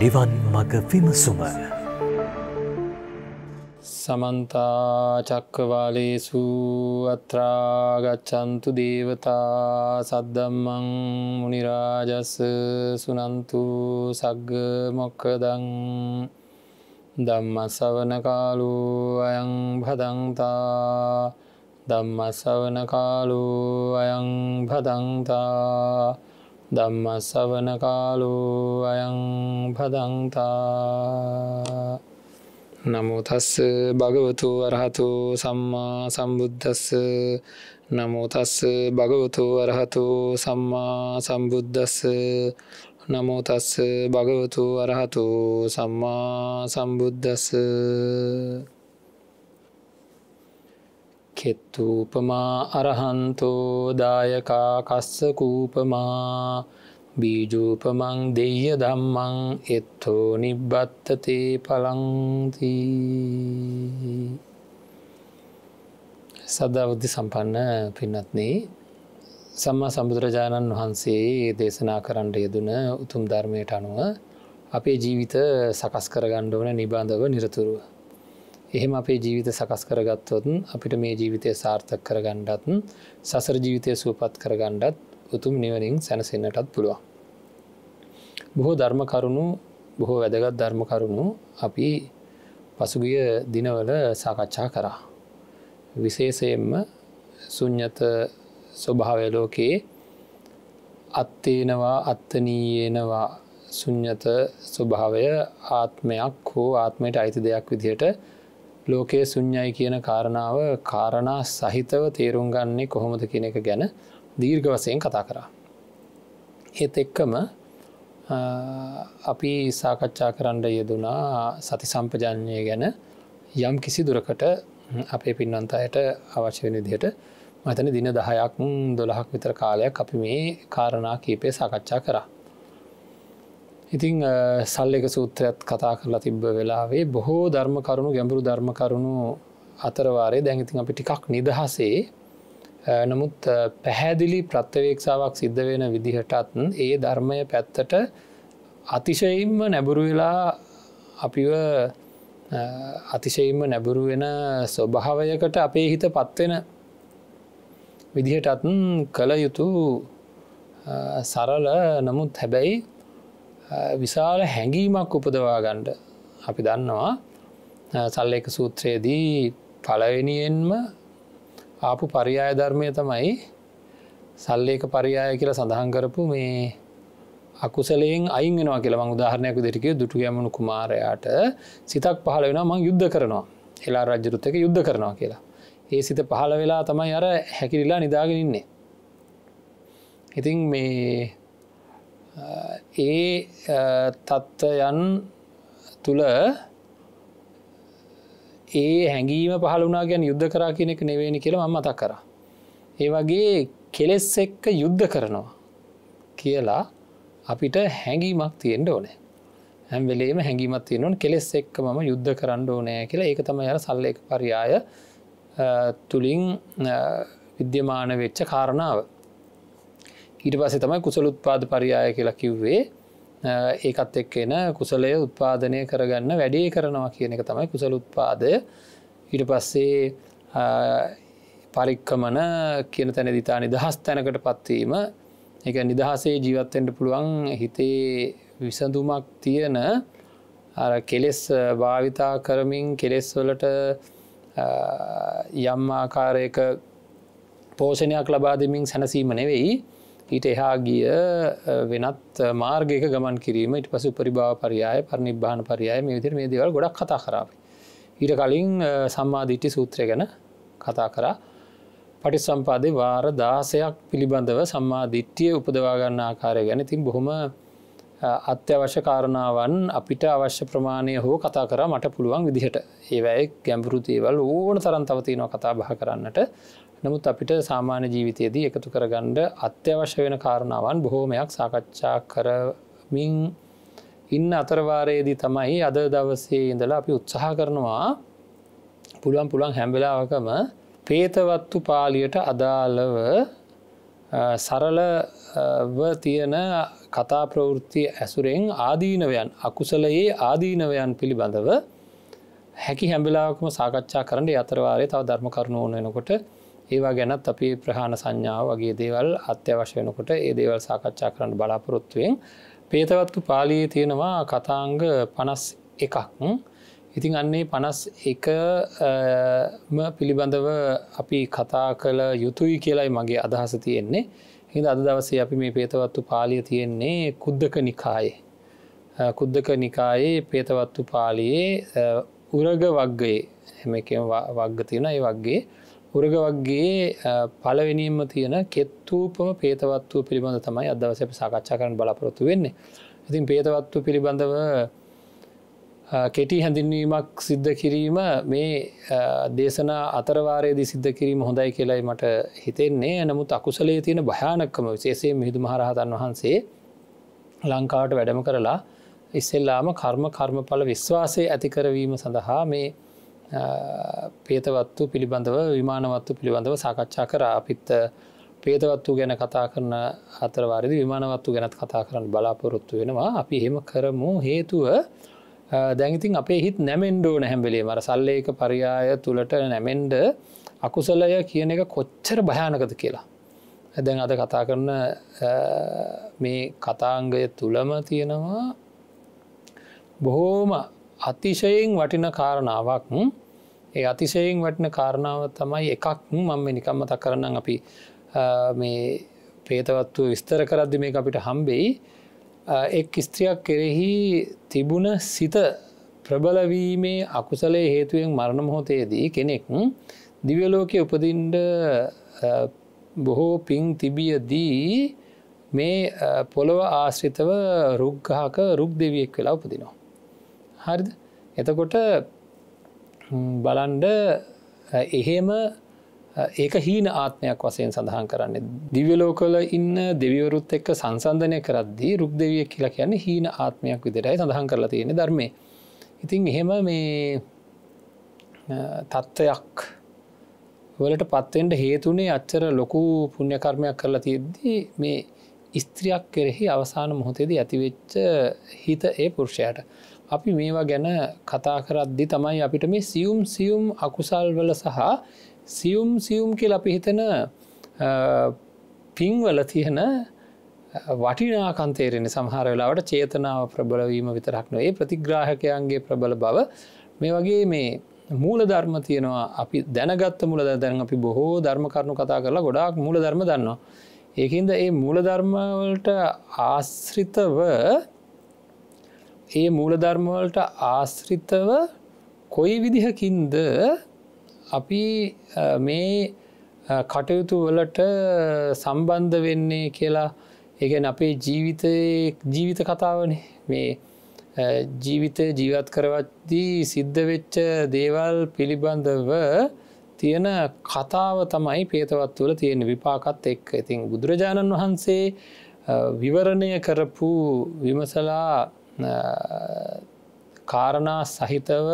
නිවන් මග විමසුම සමන්තාචක්කවාලේසු අත්‍රාගච්චන්තු දේවතා සද්දම්මං මනිරාජස්ස සුනන්තු සග්ග මොක්කදං දම්මසවන කාලු අයං භදන්තා දම්මසවන කාලු අයං භදන්තා ධම්ම සවන කාලු අයං පදන්තා නමුතස්ස භගවතු වරහතු සම්මා සම්බුද්ධස්ස නමුතස්ස භගවතු වරහතු සම්මා සම්බුද්ධස්ස නමුතස්ස භගවතු වරහතු සම්මා සම්බුද්ධස්ස කෙත්තූපමා අරහන්තෝ දායකා කස්සකූපමා බීජූපමං දෙය දම්මං එත්තෝ නිබ්බත්තතේ පලංති සදාවද්ධි සම්පන්න පින්නත්නේ සම්මා සම්බුදුරජාණන් වහන්සේ දේශනා කරන්න යෙදුන උතුම් ධර්මයට අනුව අපේ ජීවිත සකස් කරගණ්ඩ ඕන නිබාඳව නිරතුරුව එහෙම අපේ ජීවිත සකස් කරගත්වතුන් අපිට මේ ජීවිතය සාර්ථක කරගණ්ඩත්න් සසර ජීවිතය සූපත් කරගණ්ඩත් උතුම් නිවනින් සැනසෙන්න්නටත් පුළුවන්. බොහෝ ධර්ම කරුණු බොහෝ වැදගත් ධර්ම කරුණු අපි පසුගිය දිනවල සාකච්ඡා කරා. විශේෂයෙන්ම සුඥත ස්වභාවලෝකයේ අත්තේනවා අත්තනීයනවා සුඥත ස්වභාවය ආත්මයක් හෝ ආත්මයට අයිති දෙයක් විදිහට ලෝකයේ සුඥයි කියන කාරණාව කාරණා සහිතව තේරුම් ගන්නේ කොහොමද කියන එක ගැන දීර්ඝ වසයෙන් කතා කරා. ඒත් එක්කම අපි සාකච්ඡා කරන්න යෙදුනා සති සම්පජඥය ගැන යම් කිසි දුරකට අපේ පින්නන්තයට අවශ්‍ය වෙන දිහට මතන දින දහයක් දොළහක් විතර කාලයක් අපි මේ කාරණා කීපය සාකච්ඡා කරා. ඉතිං සල්ලක සූත්‍රයත් කතා කරලා තිබ්බ වෙලාවේ බොහෝ ධර්ම කරුණු ගැඹුරු ධර්ම කරුණු අතරවාරය දැඟඉතින් අපි ටිකක් නිදහසේ නමුත් පැහැදිලි ප්‍රත්්‍යවේක්ෂාවක් සිද්ධ වෙන විදිහටත් ඒ ධර්මය පැත්තට අතිශයින්ම නැබුරු වෙලා අපිව අතිශයින්ම නැබුරු වෙන ස්වභාවයකට අපේ හිත පත්වෙන විදිහටත් කළ යුතු සරල නමුත් හැබැයි විශාල හැඟීමක් උපදවාගණ්ඩ අපි දන්නවා සල්ලක සූත්‍රයේදී පලවෙනියෙන්ම ආපු පරියාය ධර්මය තමයි සල්ලේක පරියාය කියලා සඳහන් කරපු මේ අකුසලෙන් අයින් වෙනවා කියලා මං උදාහරණයක් දෙටික දුටු ගැමුණු කුමාරයාට සිතක් පහල වෙන මං යුද්ධ කරනවා එලා රජ්ජරුත් එක යුද්ධ කරනවා කියලා ඒ සිත පහළ වෙලා තමයි අර හැකිරිලා නිදාගෙනන්නේ ඉතින් මේ ඒ තත්ත්වයන් තුළ ඒ හැඟීම පහළුනා ගැන යුද්ධ කරා කෙනෙක් නෙවෙනි කියලා ම මතක් කර. ඒ වගේ කෙලෙස් එක්ක යුද්ධ කරනවා කියලා අපිට හැඟීමක් තියෙන්ට ඕනෑ හැම්වෙලේම හැඟීමත් තියෙනවන් කෙලෙස් එක්ක ම යුද්ධ කරන්න ඕනෑ කියලා ඒක තම යන සල්ල එක පරියාය තුළින් විද්‍යමාන වෙච්ච කාරණාව. ඊට පස්සේ තමයි කුසල උත්පාද පරියාය කියලා කිව්වේ ඒකත් එක් එන කුසලය උත්පාදනය කරගන්න වැඩේ කරනවා කියන එක තමයි කුසල උත්පාදය ඊට පස්සේ පරික්කමන කියන තැන දිතා නිදහස් තැනකට පත්වීම එක නිදහසේ ජීවත්තෙන්ට පුළුවන් හිතේ විසඳුමක් තියෙන කෙලෙස් භාවිතා කරමින් කෙලෙස් වලට යම් ආකාරයක පෝෂණයක් ලබාදමින් සැනසීම නෙවෙයි ඊට එහා ගිය වෙනත් මාර්ගක ගමන් කිරීම ඉට පසු පරිභාව පරියාය පරිනිබ්ාන පරියාය මේ විදිර මේ දේවල් ගොඩක් කතා කරාව. ඊට කලින් සම්මාධිට්ටි සූත්‍රය ගැන කතා කරා පටි සම්පාදය වාර දාසයක් පිළිබඳව සම්මාධිට්්‍යිය උපදවාගන්න ආකාරය ගැන තින් බොහොම අත්‍යවශ්‍ය කාරණාවන් අපිට අවශ්‍ය ප්‍රමාණය හෝ කතා කර මට පුළුවන් විදිහට ඒවැයි ගැම්පුරුතිේවල් ඕන තරන් තවතිනව කතා බහ කරන්නට නමුත් අපිට සාමාන්‍ය ජීවිතයේදී එකතු කරගණ්ඩ අත්‍යවශ්‍ය වෙන කාරණාවන් බොහෝමයක් සාකච්ඡා කරමින් ඉන්න අතරවාරයේදී තමයි අද දවසේ ඉඳලා අපි උත්සාහ කරනවා පුළුවන් පුළන් හැම්බෙලාවකම පේතවත්තු පාලියට අදාළව සරලව තියෙන කතා ප්‍රවෘත්තිය ඇසුරෙන් ආදීනවයන් අකුසලයේ ආදීනවයන් පිළිබඳව හැකි හැම්බෙලාවකම සාකච්ඡා කරන්න අතරවාරය තව ධර්ම කරුණු ඕන වෙනකොට ඒවා ගැනත් අපි ප්‍රහාණ සංඥාව වගේ දේවල් අත්‍යවශ වෙනකොට ඒ දේවල් සාකච්ඡා කරන්න බලාපොරොත්තුවෙන් පේතවත්තු පාලියේ තියෙනවා කතාංග පනස් එකක් ඉතින් අන්නේ පනස් එකම පිළිබඳව අපි කතා කළ යුතුයි කියලායි මගේ අදහස තියෙන්නේ හිද අද දවසේ අපි මේ පේතවත්තු පාලිය තියෙන්නේ කුද්දක නිකායේ කුද්දක නිකායේ පේතවත්තු පාලියේ උරග වක්ගේ හැම වක්ග තියෙන ඒ වක්ගේ උරග වගේ පලවෙනීම තියෙන කෙත්තූපම පේතවත්ව පිළිබඳ තමයි අදවස සාකච්ඡා කරන බලාපොරොත්තු වෙන්නේ ඉතින් පේතවත්ව පිළිබඳව කෙටි හැඳින්වීමක් සිද්ධ කිරීම මේ දේශනා අතරවාරයේදී සිද්ධ කිරීම හොඳයි කියලායි මට හිතෙන්නේ නමුත් අකුසලේ තියෙන භයානක්කම විශේසේ මිහිදු මහරහතන් වහන්සේ ලංකාවට වැඩම කරලා ඉස්සෙල්ලාම කර්ම කර්මඵල විශ්වාසය ඇතිකරවීම සඳහා මේ පේතවත්තු පිළිබඳව විමානවත්තු පිළිබඳව සාකච්ඡා කර අපිත් පේතවත්තු ගැන කතා කරන අතරවාරිදි විමානවත්තු ගැනත් කතා කරන්න බලාපොරොත්තු වෙනවා අපි හෙම කරමු හේතුව දැඟඉතින් අපේ හිත් නැමෙන්ඩෝ නැහැම්බෙලේ මර සල්ලේක පරියාය තුළට නැමෙන්ඩ අකුසලය කියන එක කොච්චර භයානකද කියලා. ඇදැන් අද කතා කරන මේ කතාංගය තුළම තියෙනවා බොහෝම අතිශයෙන් වටින කාරණාවක් ඒ අතිශයෙන් වටන කාරණාව තමයි එකක් මම නිකම්ම තක් කරන්න අපි මේ ප්‍රේතවත්ව විස්තර කරද්දි මේ අපිට හම්බෙයි එක් ස්ත්‍රියක් කෙරෙහි තිබුණ සිත ප්‍රබලවීමේ අකුසලේ හේතුවෙන් මරණ මොහොතේදී කෙනෙක් දිවලෝකය උපදින්ඩ බොහෝ පින් තිබියදී මේ පොළොව ආශ්‍රිතව රුග්ගහක රුක් දෙවියෙක් වෙලා උපදිනවා. හරිද එතකොට බලන්ඩ එහෙම ඒක හීන ආත්මයක් වසයෙන් සඳහන් කරන්නේ. දිව්‍යලෝකල ඉන්න දෙවිවරුත් එක්ක සංසන්ධනය කරද්දී රුක් දෙවිය කියලා කියන්නේ හීන ආත්මයක් විදිරයි සඳහන් කරලා තියෙන ධර්මය. ඉතින් එහෙම මේ තත්ත්වයක් වලට පත්වෙන්ට හේතුනේ අච්චර ලොකු පුුණ්‍යකර්මයක් කරලා තියද්දී මේ ස්ත්‍රියක් කෙරෙහි අවසාන මොහොතේදී ඇතිවෙච්ච හිත ඒ පුරුෂයට. අපි මේවා ගැන කතා කරද්දි තමයි අපිට මේ සියුම් සියුම් අකුසල් වල සහ සියුම් සියුම් කියල අපි හිතන පින්වල තියෙන වටිනාකන්තේරෙන සහර වෙලාවට චේතනාව ප්‍රබලවීම විතරක්න ඒ ප්‍රතිග්‍රාහකයන්ගේ ප්‍රබල බව මේ වගේ මේ මූල ධර්ම තියෙනවා අපි දැනගත්ත මුල දැන අපි බොහෝ ධර්ම කරුණු කතා කරලා ගොඩාක් මූල ධර්ම දන්නවා. ඒකන්ද ඒ මූලධර්මවලට ආශ්‍රිතව ඒ මූලධර්මවලට ආශ්‍රිතව කොයි විදිහකින්ද අපි මේ කටයුතු වලට සම්බන්ධ වෙන්නේ කියලා ඒගැන් අපේ ජීවිත ජීවිත කතාවනේ මේ ජීවිතය ජීවත් කරවත්දී සිද්ධ වෙච්ච දේවල් පිළිබඳව තියෙන කතාව තමයි පේතවත් තුළ තියෙන විපාකත් එක් ඉතින් බුදුරජාණන් වහන්සේ විවරණය කරපු විමසලා කාරණා සහිතව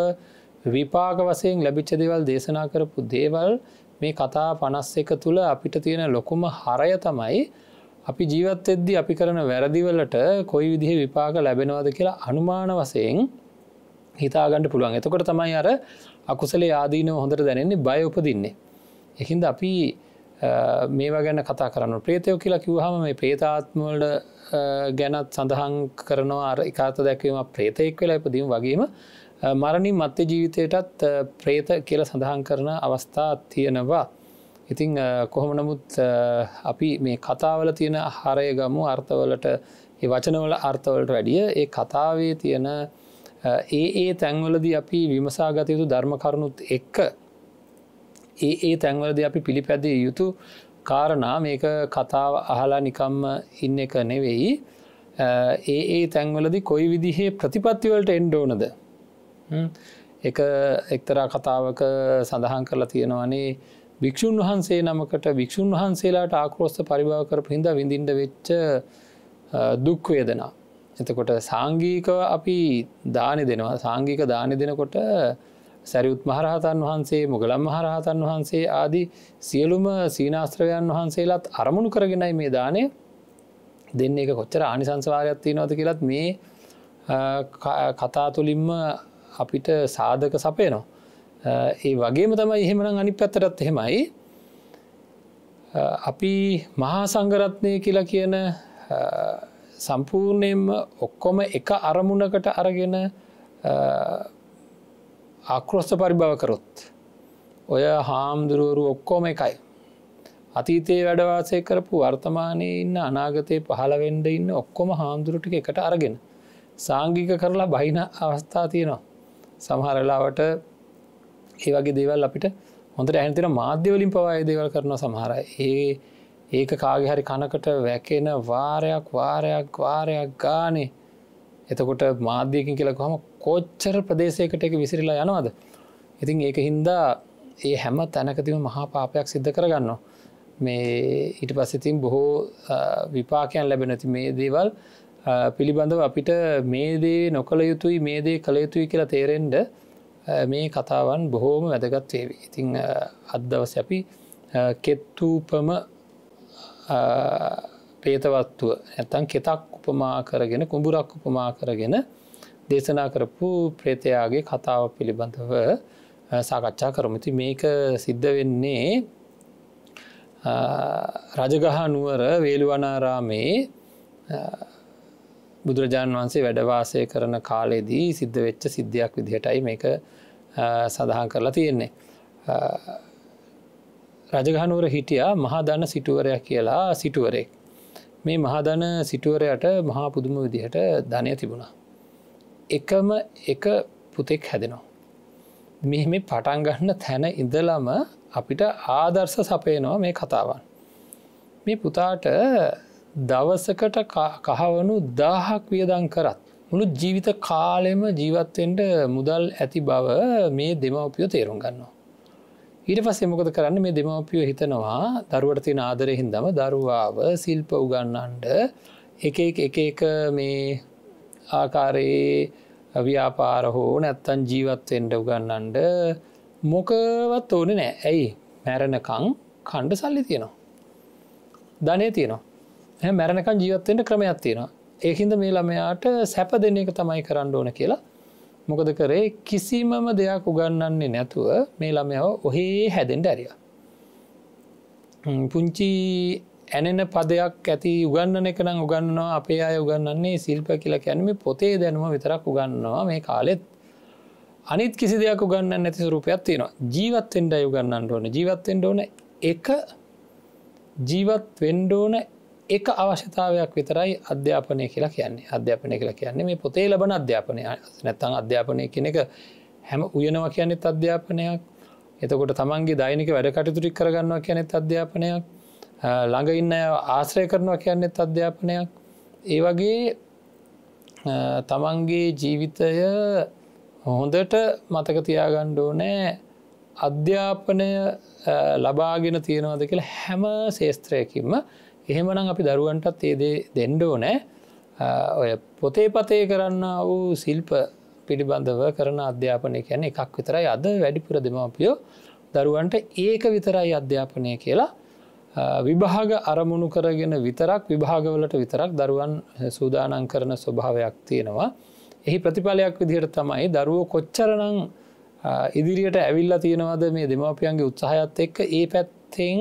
විපාග වසයෙන් ලැබිච්ච දෙවල් දේශනා කරපු දේවල් මේ කතා පනස් එක තුළ අපිට තියෙන ලොකුම හරය තමයි අපි ජීවත් එද්දි අපි කරන වැරදිවලට කොයි විදිහ විපාග ලැබෙනවාද කියලා අනුමාන වසයෙන් හිතාගන්න පුළුවන් එතකොට තමයි අර අකුසලේ ආදීනව හොඳට දැනෙන්නේ බයඋපදින්නේ. එහින්ද අපි මේවා ගැන කතා කරන්න ප්‍රේතයෝ කියලා කිව්හම මේ ප්‍රේතාත්මවලට ගැනත් සඳහන් කරනවා අර එකත දැක්වීම ප්‍රේතයෙක් වෙලා ඉපදීම වගේම මරණින් මත්‍ය ජීවිතයටත් ප්‍රේත කියල සඳහන් කරන අවස්ථා තියෙනවා ඉතිං කොහොම නමුත් අපි මේ කතාවල තියෙන හරය ගමු අර්ථවලට වචනවල අර්ථවලට වැඩිය ඒ කතාවේ තියෙන ඒ ඒ තැන්වලද අපි විමසාගතයුතු ධර්ම කරුණුත් එක්ක ඒ ඒ තැන්වලද අපි පිළිපැදිය යුතු කාරණා මේක කතාව අහලා නිකම්ම ඉන්න එක නෙවෙයි ඒ ඒ තැන්වලදි කොයි විදිහේ ප්‍රතිපත්තිවලට එන්ඩෝනද එක එක්තරා කතාවක සඳහන් කරලා තියෙනවනේ භික්‍ෂූන් වහන්සේ නමකට භික්‍ෂූන් වහන්සේලාට ආකෝස්ත පරිභාව කර හිද විඳින්ට වෙච්ච දුක්වේදනා. එතකොට සංගීක අපි දානි දෙනවා සංගීක දානි දෙනකොට සැරියුත් මහරහතන් වහන්සේ මොගලම් මහරහතන් වහන්සේ ආදී සියලුම සීනාස්ත්‍රවයන් වහන්සේලාත් අරමුණු කරගෙනයි මේ දානය දෙන්න එක කොච්චර ආනිසංසවාරයක්ත්ති නොද කියලත් මේ කතා තුළින්ම අපිට සාධක සපයනවා. ඒ වගේම තමයි එහෙමන අනි පැත්තරත් එහෙමයි අපි මහා සංගරත්නය කියලා කියන සම්පූර්ණයෙන්ම ඔක්කොම එක අරමුණකට අරගෙන ආක්‍රෝස්ත පරිභව කරොත් ඔය හාමුදුරුවරු ඔක්කෝම එකයි අතීතයේ වැඩවාසය කරපු වර්තමානය ඉන්න අනාගතයේ පහළවෙන්ඩ ඉන්න ඔක්කොම හාමුදුරුටික එකට අරගෙන සාංගික කරලා බහින අවස්ථා තියෙනවා සමහරලාවට ඒ වගේ දේවල් අපිට හොඳට ඇන්තිර මාධ්‍යවලින් පවාය දේවල් කරන සමහර ඒ ඒක කාගේ හරි කනකට වැකෙන වාරයක් වාරයක් වාරයක් ගානේ එතකොට මාධ්‍යයකින් කියලකොහම කෝච්චර ප්‍රදේශයකට එක විසිරිලා යනවාද ඉතින් ඒක හින්දා ඒ හැම තැනකතිම මහා පාපයක් සිද්ධ කරගන්නවා මේ ඊට පස්සතින් බොහෝ විපාකයන් ලැබෙනති මේ දේවල් පිළිබඳව අපිට මේ දේ නොකළ යුතුයි මේ දේ කළ යුතුයි කියලා තේරෙන්ඩ මේ කතාවන් බොහෝම වැදගත් වේවි ඉතිං අදදවස අපි කෙත්තූපම පේතවත්තුව ඇතන් කෙතක් උපමා කරගෙන කුඹුරක් උපමා කරගෙන දේශනා කරපු ප්‍රේතයාගේ කතාව පිළිබඳව සාකච්ඡා කරමති මේක සිද්ධ වෙන්නේ රජගහ නුවර වේළුවනාරාමේ බුදුරජාණන් වහන්සේ වැඩවාසය කරන කාලෙදී සිද්ධ වෙච්ච සිද්ධයක් විදිහටයි මේක සඳහන් කරලා තියෙන්නේ. රජගහනුවර හිටියා මහදන සිටුවරයක් කියලා සිටුවරෙක්. මේ මහදන සිටුවරයට මහා පුදුම විදිහට ධනය තිබුණා. එකම එක පුතෙක් හැදෙනවා. මෙහෙම පටන්ගන්න තැන ඉඳලම අපිට ආදර්ශ සපයනවා මේ කතාවන්. මේ පුතාට දවසකට කහවනු දාහක් වියදං කරත්. මුළු ජීවිත කාලෙම ජීවත්වෙන්ට මුදල් ඇති බව මේ දෙමවපියෝ තේරුම් ගන්නවා. ඊට පස්සෙමකද කරන්න මේ දෙමවපියෝ හිතනවා දරුවට තින ආදරය හින්දම දරුවාව සිල්ප උගන්නන්ට එක එක එක මේ ආකාරයේ ව්‍යාපාර හෝ නැත්තන් ජීවත්වෙන්ට උගන්නන්ට මොකවත් ඕන නෑ ඇයි මැරණකං කණ්ඩ සල්ලි තියෙනවා. ධනය තියෙනවා මැරණකන් ජීවත්වෙන්ට ක්‍රමයක් තියෙනවා ඒහින්ද මේ ළමයාට සැප දෙන එක තමයි කරන්න ඕන කියලා මොකද කරේ කිසිමම දෙයක් උගන්නන්නේ නැතුව මේ ළමයව ඔහේ හැදෙන්ට ඇරිය. පුංචි ඇනෙන පදයක් ඇති උගන්නන එක නම් උගන්නවා අපේ අය උගන්නන්නේ සිල්ප කියලා කැනම පොතේ දැනුම විතරක් උගන්නවා මේ කාලෙත් අනිත් කිසි දෙයක් උගන්න නැති රූපයක් තියෙනවා ජීවත්තෙන්ට යුගන්නන්න ඕන ජීවත්තෙන්ට ඕන එක ජීවත් වෙන්ඩෝන එක අවශ්‍යතාවයක් විතරයි අධ්‍යාපනය කියලා කියන්නේ අධ්‍යාපනය කියලා කියන්නේ මේ පොතේ ලබන අධ්‍යාපනය නැත්තං අධ්‍යාපනය කෙන එක හැම උයනවා කියන්නෙත් අධ්‍යාපනයක් එතකොට තමන්ගේ දෛනික වැඩ කටතුරි කරගන්නවා කියනෙත් අධ්‍යාපනයක් ළඟ ඉන්න ආශ්‍රය කරනවා කියන්නෙත් අධ්‍යාපනයක් ඒ වගේ තමන්ගේ ජීවිතය හොඳට මතක තියාගණ්ඩෝ නෑ අධ්‍යාපනය ලබාගෙන තියෙනවද කියලා හැම ශේස්ත්‍රයකින්ම එහෙමනම් අපි දරුවන්ටත් ඒදේ දෙන්ඩෝ නෑ ඔය පොතේ පතේ කරන්න වූ සිල්ප පිළිබඳව කරන අධ්‍යාපනය කියන්නේ එකක් විතරයි අද වැඩිපුර දෙමපියෝ දරුවන්ට ඒක විතරයි අධ්‍යාපනය කියලා විභාග අරමුණු කරගෙන විතරක් විභාගවලට විතරක් දරුවන් සූදානන් කරන ස්වභාවයක් තියෙනවා. එහි ප්‍රතිඵලයක් විදිහට තමයි දරුවෝ කොච්චරනං ඉදිරියට ඇවිල්ලා තියෙනවද මේ දෙමවපියන්ගේ උත්සාහයත් එක්ක ඒ පැත්තෙන්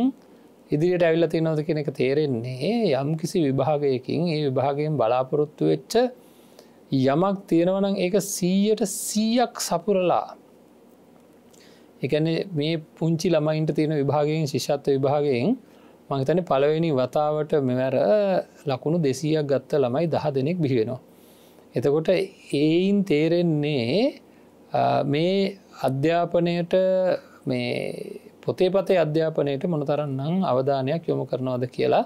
ඉදිරියට ඇවිල්ල තියෙනවද කෙන එක තේරෙන්නේ යම් කිසි විභාගයකින් ඒ විභාගයෙන් බලාපොරොත්තු වෙච්ච යමක් තියෙනවනම් ඒක සීයට සීයක් සපුරලා එකන මේ පුංචි ළමයින්ට තියෙන විභාගයෙන් ශිෂත්ව විභාගයෙන් මහිතන පළවෙනි වතාවට මෙවැර ලකුණු දෙසියක් ගත්ත ළමයි දහ දෙනෙක් බිහිවෙනවා. එතකොට එයින් තේරෙන්නේ මේ අධ්‍යාපනයට මේ පොතේ පතේ අධ්‍යාපනයට මොනතරන්නම් අවධානයක් යොමු කරනවාද කියලා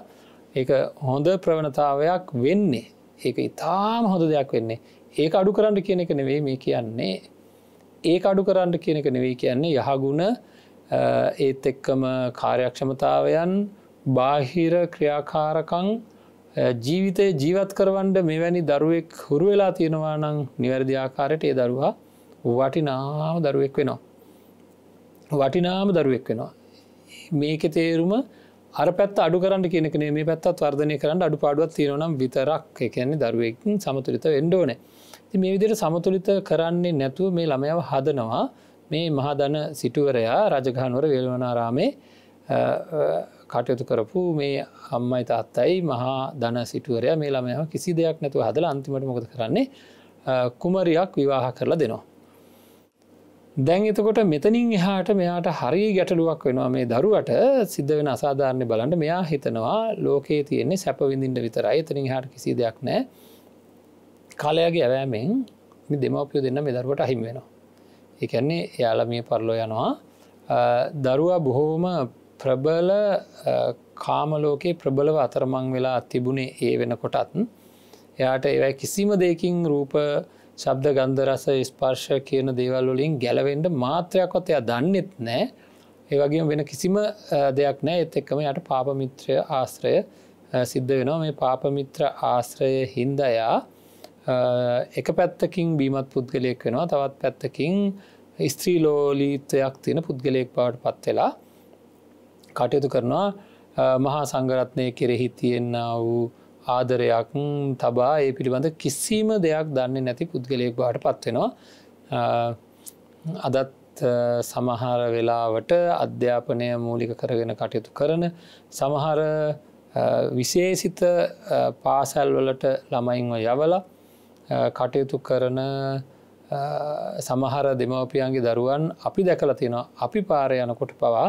ඒ හොඳ ප්‍රවණතාවයක් වෙන්නේ ඒක ඉතාම හොඳ දෙයක් වෙන්නේ ඒ අඩු කරන්න කියන එක නෙවේ මේ කියන්නේ ඒ අඩු කරන්න කියන එක නෙවෙයි කියන්නේ යහගුණ ඒත් එක්කම කාර්යක්ෂමතාවයන් බාහිර ක්‍රියාකාරකං ජීවිතය ජීවත් කරවන්ඩ මෙවැනි දරුවෙක් හුරු වෙලා තියෙනවා නං නිවැරදි ආකාරයට ඒ දරුවා වටිනාම දරුවෙක් වෙනවා. වටිනාම දරුවෙක් වෙනවා. මේක තේරුම අර පැත් අඩු කරන්න කෙනෙක මේ පැත්තත් වර්ධනය කරන්න අඩු පාඩුවත් තියෙනනම් විතරක් එකන්නේ දරුවකින් සමතුලිත එන්ඩෝන. ති මේ විදියට සමතුලිත කරන්නේ නැතුව මේ ළමයව හදනවා මේ මහදන සිටුවරයා රජගහනුවර වෙල්වනාරාමේ කටයුතු කරපු මේ අම්මයි තාත්තයි මහා දන සිටුවරය මේ ළමයම කිසි දෙයක් නැතුව හදල අන්තිමට මොකද කරන්නේ කුමරයක් විවාහ කරලා දෙනවා. දැන් එතකොට මෙතනින් එහාට මෙයාට හරි ගැටලුවක් වෙනවා මේ දරුවට සිද්ධ වෙන අසාධාරණය බලන්ට මෙයා හිතනවා ලෝකයේ තියෙන්නේ සැපවිඳින්ට විතරයි එතනින් හාට කිසි දෙයක් නෑ කලයගේ ඇවෑමෙන් මේ දෙමවපියෝ දෙන්න මේ දරුවට අහිම වෙනවා. එකන්නේ එයාල මේ පරලෝ යනවා දරුවා බොහෝම ප්‍රබල කාමලෝකයේ ප්‍රබලව අතරමං වෙලා තිබුණේ ඒ වෙනකොටත් එයාට ඒවයි කිසිම දෙකින් රූප ශබ්ද ගන්ධරස ස්පර්ශ කියන දේවල් වලින් ගැලවෙන්ඩ මාත්‍රයක්කොත් එයා දන්නෙත් නෑ ඒවගේ වෙන කිසිම දෙයක් නෑ එත් එක්කම යට පාපමිත්‍රය ආශ්‍රය සිද්ධ වෙනවා මේ පාපමිත්‍ර ආශ්‍රය හින්දයා එක පැත්තකින් බීමත් පුද්ගලයෙක් වෙනවා තවත් පැත්තකින් ස්ත්‍රීලෝලීතයක් තියෙන පුද්ගලයෙක් පාට පත් වෙලා කටයුතු කරනවා මහා සංගරත්නය කෙරෙහි තියෙන්න වූ ආදරයක් තබා ඒ පිළිබඳ කිසිීම දෙයක් දන්නේ නැති පුද්ගලයෙක් බාට පත්වෙනවා අදත් සමහර වෙලාවට අධ්‍යාපනය මූලික කරගෙන කටයුතු කරන සමහර විශේසිත පාසැල් වලට ළමයින්ව යවල කටයුතු කරන සමහර දෙමවපියන්ගේ දරුවන් අපි දැකල තියෙනවා අපි පාරයනකොට පවා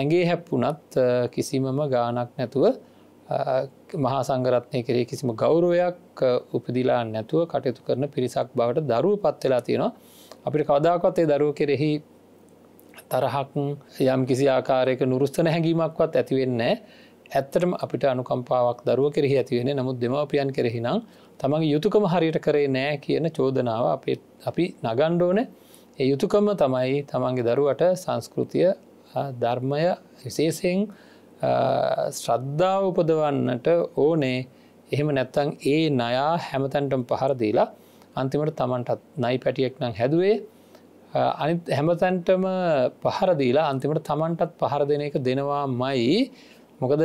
ඇගේ හැප්පුනත් කිසිමම ගානක් නැතුව මහා සංගරත්නය කරේ කිසිම ගෞරවයක් උපදිලා නැතුව කටයුතු කරන පිරිසක් බවට දරුව පත් වෙලා තියෙනවා අපිට කවදාකත් ඒ දරුව කෙරෙහි තරහක් යම් කිසි ආකාරයක නුරුස්තන හැඟීමක්වත් ඇතිවෙන්නේ ඇත්තටම අපිට අනුකම්පාවක් දරුව කෙරෙහි ඇතිවෙන නමුත් දෙමවපියන් කෙරෙහිනම් තමගේ යුතුකම හරියට කරේ නෑ කියන චෝදනාව අපි නගණ්ඩෝන ඒ යුතුකම තමයි තමන්ගේ දරුවට සංස්කෘතිය ධර්මය විශේෂයෙන් ශ්‍රද්ධාව උපදවන්නට ඕනේ එහෙම නැත්තං ඒ නයා හැමතැන්ටම් පහරදීලා අන්තිමට තමන්ටත් නයි පැටියෙක් නම් හැදුවේ අනි හැමතැන්ටම පහරදීලා අන්තිමට තමන්ටත් පහර දෙන එක දෙනවා මයි මොකද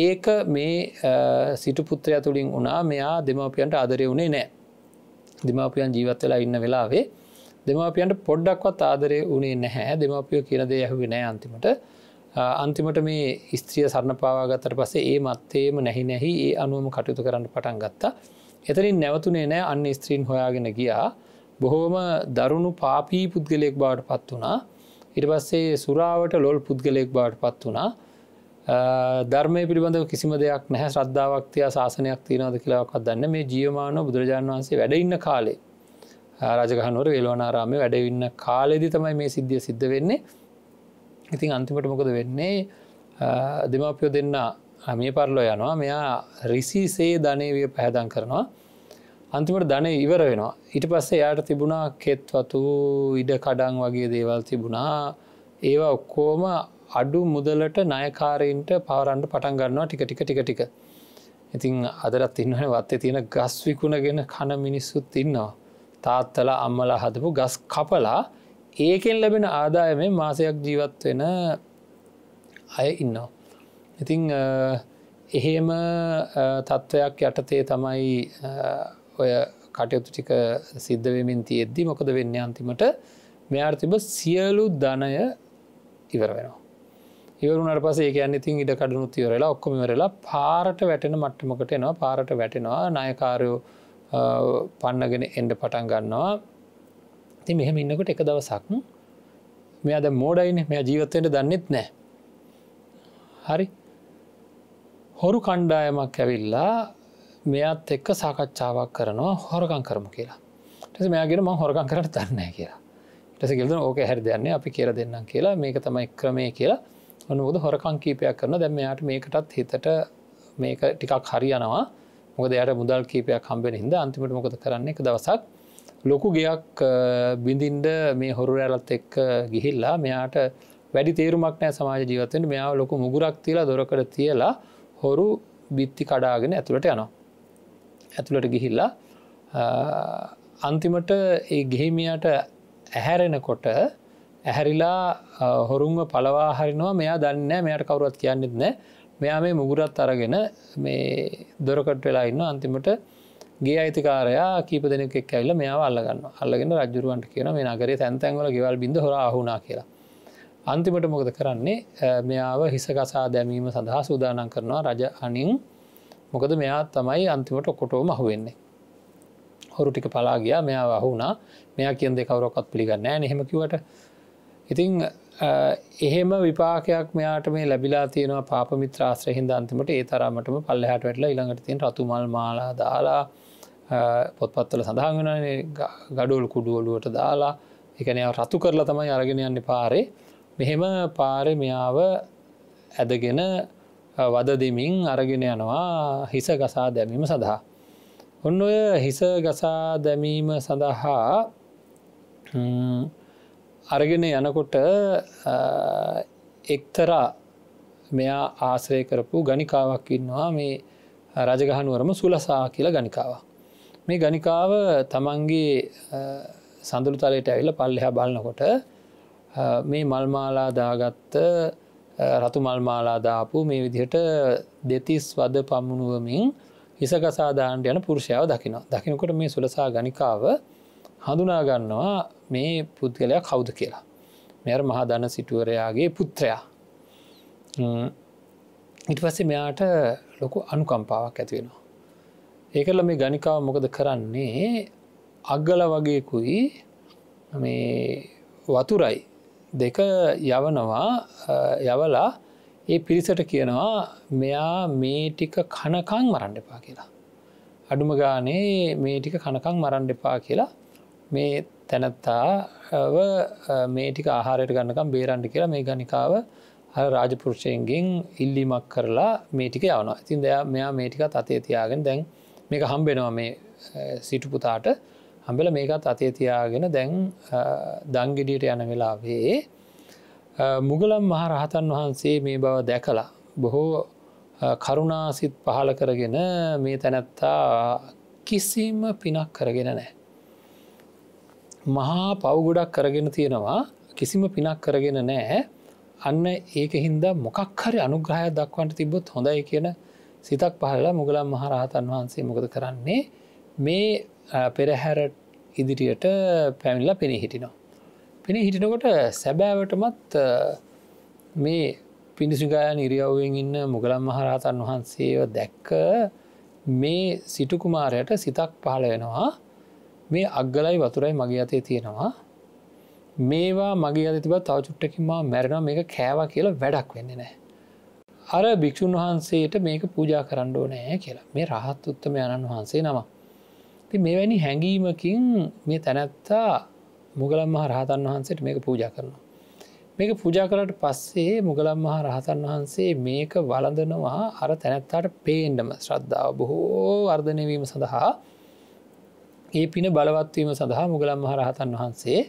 ඒක මේ සිටු පුත්‍රය තුළින් වුණා මෙයා දෙමවපියන්ට ආදරය වුණේ නෑ දෙමවපියන් ජීවත් වෙලා ඉන්න වෙලාවේ දෙමාපියන්ට පොඩ්ඩක්වත් ආදරය වනේ නැහැ දෙමාපියෝ කියනදේ ඇහුවේ නෑ අන්තිමට අන්තිමට මේ ස්ත්‍රිය සරණපාවා ගතට පසේ ඒ මත්තේම නැහි නැහි ඒ අනුවම කටයුතු කරන්න පටන් ගත්තා එතරින් නැවතුනේ නෑ අන්න ස්ත්‍රීන් හොයාගෙන ගියා බොහෝම දරුණු පාපී පුද්ගලයෙක් බවට පත් වුණා ඉට පස්සේ සුරාවට ලොල් පුද්ගලයෙක් බවට පත් වුණා ධර්මය පිළිබඳව කිසිම දෙයක් නැහැ ශ්‍රද්ධාවක්තිය ශාසනයක් තියනද කියලාවක් දන්න මේ ජියමානෝ බුදුරජාණන් වහන්සේ වැඩඉන්න කාලේ රාජගහනුවර එලෝනාරාමය වැඩවෙන්න කාලෙදි තමයි මේ සිද්ධිය සිද්ධ වෙන්නේ ඉතින් අන්තිමට මොකද වෙන්නේ දෙමාපියෝ දෙන්න මේ පරලෝ යනවා මෙයා රිසිසේ ධනේවිය පැහැදන් කරනවා අන්තිමට ධනය ඉවර වෙනවා ඉට පස්සේ යායට තිබුණා කෙත්වතු ඉඩ කඩන් වගේ දේවල් තිබුණා ඒවා ඔක්කෝම අඩු මුදලට නයකාරයින්ට පවරන්ඩ පටන් ගන්නවා ටික ටික ටික ටික ඉතින් අදරත් ඉන්නහන වත්තේ තියෙන ගස් විකුණගෙන කන මිනිස්සුත් ඉන්නවා තාත්තල අම්මල හදපු ගස් කපලා ඒකෙන් ලැබෙන ආදායම මාසයක් ජීවත් වෙන අය ඉන්නවා. ඉතිං එහෙම තත්ත්වයක් යටතේ තමයි ඔය කටයුතු ටික සිද්ධවෙමින් තියෙද්දි මොකද වෙන්න අන්තිමට මෙයාර්තිබ සියලු ධනය ඉවර වෙනවා. ඉවරුණට පස ඒක ඉතින් ඉඩ කඩුණු තිවරලා ඔක්කොම වෙරලා පාරට වැටෙන මට්ටමකට එනවා පාරට වැටෙනවා නයකාරයෝ පන්නගෙන එන්ඩ පටන් ගන්නවා ති මෙහෙම ඉන්නකොට එක දවසක් මෙයාද මෝඩයින මෙ ජීවත්වයට දන්නෙත් නෑ හරි හොරු කණ්ඩායමක් ඇවිල්ලා මෙයත් එක්ක සාකච්ඡාවක් කරනවා හොරකං කරම කියලා ටස මෙයාගෙන ම හොරකං කරට දන්න කියලා ටස ගෙල්ද ඕක හැර දෙයන්නේ අපි කියර දෙන්නම් කියලා මේක තමයි ක්‍රමය කියලා ඔන්න ොද හොරකං කීපයක් කරන දැම මෙයාට මේකටත් හිතට මේක ටිකක් හරි යනවා මොකද යට මුදල් කීපයක් හම්බෙන හිද අන්තිමට මොකද කරන්න එක දවසක් ලොකු ගයක් බිඳින්ඩ මේ හොරු රැලත් එක්ක ගිහිල්ලා මෙයාට වැඩි තේරුමක් නෑ සමාජ ජීවතෙන් මෙයා ලොකු මුගුරක් තියලා දොරකට තියලා හොරු බිත්ති කඩාගෙන ඇතුළට යනවා ඇතුළට ගිහිල්ලා අන්තිමට ඒ ගිහිමියට ඇහැරෙනකොට ඇහැරිලා හොරුන්ව පලවාහරිනවා මෙයා දන්න මෙයට කවරුවත් කියන්නෙත් නෑ මෙයා මේ මුගුරත් අරගෙන මේ දොරකට වෙලා ඉන්න අන්තිමට ගේ අයිතිකාරයා කීප දෙනෙක් ඇල්ල මෙයා අල්ලගන්න අල්ලගෙන රජරුවන්ට කියන මේ නගරේ තැන්තැන්වල ගෙවල් බිඳ හොර හුනා කියලා අන්තිමට මොකද කරන්නේ මෙයාව හිසකසා දැමීම සඳහා සූදානන් කරනවා රජ අනින් මොකද මෙයා තමයි අන්තිමට ඔකොටෝම හුවෙන්නේ හොරු ටික පලාගයා මෙයා අහුනා මෙයා කියන්දේ කවරොක්ත් පිළිගන්න නෑ නෙහෙමකිවට ඉතිං එහෙම විපාකයක් මෙයාට මේ ලැබිලා තියෙනවා පාපමිත්‍රාශ්‍ර හින්දන්තිමට ඒ තරමටම පල්ලහට වැටලා ඉළඟට තියෙන් රතුමල් මාලා දාලා පොත්පත්වල සඳහන් වෙන ගඩුල් කුඩුවලුවට දාලා එකන රතු කරලා තමයි අරගෙන යන්න පාරේ මෙහෙම පාරෙ මෙයාව ඇදගෙන වදදිමින් අරගෙන යනවා හිස ගසා දැමීම සඳහා. ඔන්න ඔය හිස ගසා දැමීම සඳහා අරගෙන යනකොට එක්තරා මෙයා ආශ්‍රය කරපු ගනිකාවක් ඉන්නවා මේ රජගහනුවරම සුලසා කියලා ගනිකාව. මේ ගනිකාව තමන්ගේ සඳුරු තලයට ඇවිල්ල පල්ලෙහා බලනකොට මේ මල්මාලා දාගත්ත රතු මල්මාලා දාපු මේ විදිහට දෙතිස් වද පමුණුවමින් හිසකසාදාන්ට යන පුරුෂයාව දකින දකිනකොට මේ සුලසා ගනිකාව හඳුනාගන්නවා මේ පුද්ගලයා කවුද කියලා මෙර මහා දන සිටුවරයාගේ පුත්‍රයා ඉට පස්සේ මෙයාට ලොකු අනුකම්පාවක් ඇතිවෙනවා ඒකල මේ ගනිකාව මොකද කරන්නේ අග්ගල වගේකුයි මේ වතුරයි දෙක යවනවා යවලා ඒ පිරිසට කියනවා මෙයා මේ ටික කනකං මරන්න එපා කියලා. අඩුම ගානේ මේ ටික කනකං මරන්න එපා කියලා මේ තැනත්තාව මේ ටික ආහාරයට ගන්නකම් බේරන්ඩි කියලා මේ ගනිකාව රාජපුරුෂයන්ගෙන් ඉල්ලිමක් කරලා මේටික යවන ඉතින් දෙයා මෙයා මේටිකත් අතේ තියාගෙන දැන් මේක හම්බෙනවා මේ සිටුපුතාට හම්බෙල මේකත් අතේ තියාගෙන දැන් දංගෙඩියට යන වෙලාවේ මුගලම් මහ රහතන් වහන්සේ මේ බව දැකලා බොහෝ කරුණාසිත් පහල කරගෙන මේ තැනැත්තා කිසිම පිනක් කරගෙන නෑ මහා පව්ගොඩක් කරගෙන තියෙනවා කිසිම පිනක් කරගෙන නෑ අන්න ඒක හින්දා මොකක් හරි අනුග්‍රහය දක්වන්ට තිබොත් හොඳයි කියන සිතක් පහලලා මුගලන් මහරහතන් වහන්සේ මොකද කරන්නේ මේ පෙරහැර ඉදිරියට පැමිල්ලා පෙනී හිටිනවා. පෙනී හිටිනකොට සැබෑවටමත් මේ පිණිසිගායන් ඉරියව්වෙන් ඉන්න මුගලන් මහරහතන් වහන්සේව දැක්ක මේ සිටුකුමාරයට සිතක් පහළ වෙනවා මේ අග්ගලයි වතුරයි මගේ අතේ තියෙනවා මේවා මගේ අතිබ තව චුට්ටකින්ම මැරෙන මේක කෑවා කියලා වැඩක් වෙන්නේ නෑ. අර භික්‍ෂූන් වහන්සේට මේක පූජා කරණ්ඩෝ නෑ කියලා මේ රහත් උත්තම යණන් වහන්සේ නම. ති මෙවැනි හැඟීමකින් මේ තැනැත්තා මුගලම් මහ රහතන් වහන්සේට මේක පූජා කරනවා. මේක පූජා කරට පස්සේ මුගලම් මහා රහතන් වහන්සේ මේක වලඳනවා අර තැනැත්තාට පේන්ඩම ශ්‍රද්ධාව බොහෝ අර්ධනයවීම සඳහා ඒ පින බලවත්වීම සඳහා මුගලම් මහරහතන් වහන්සේ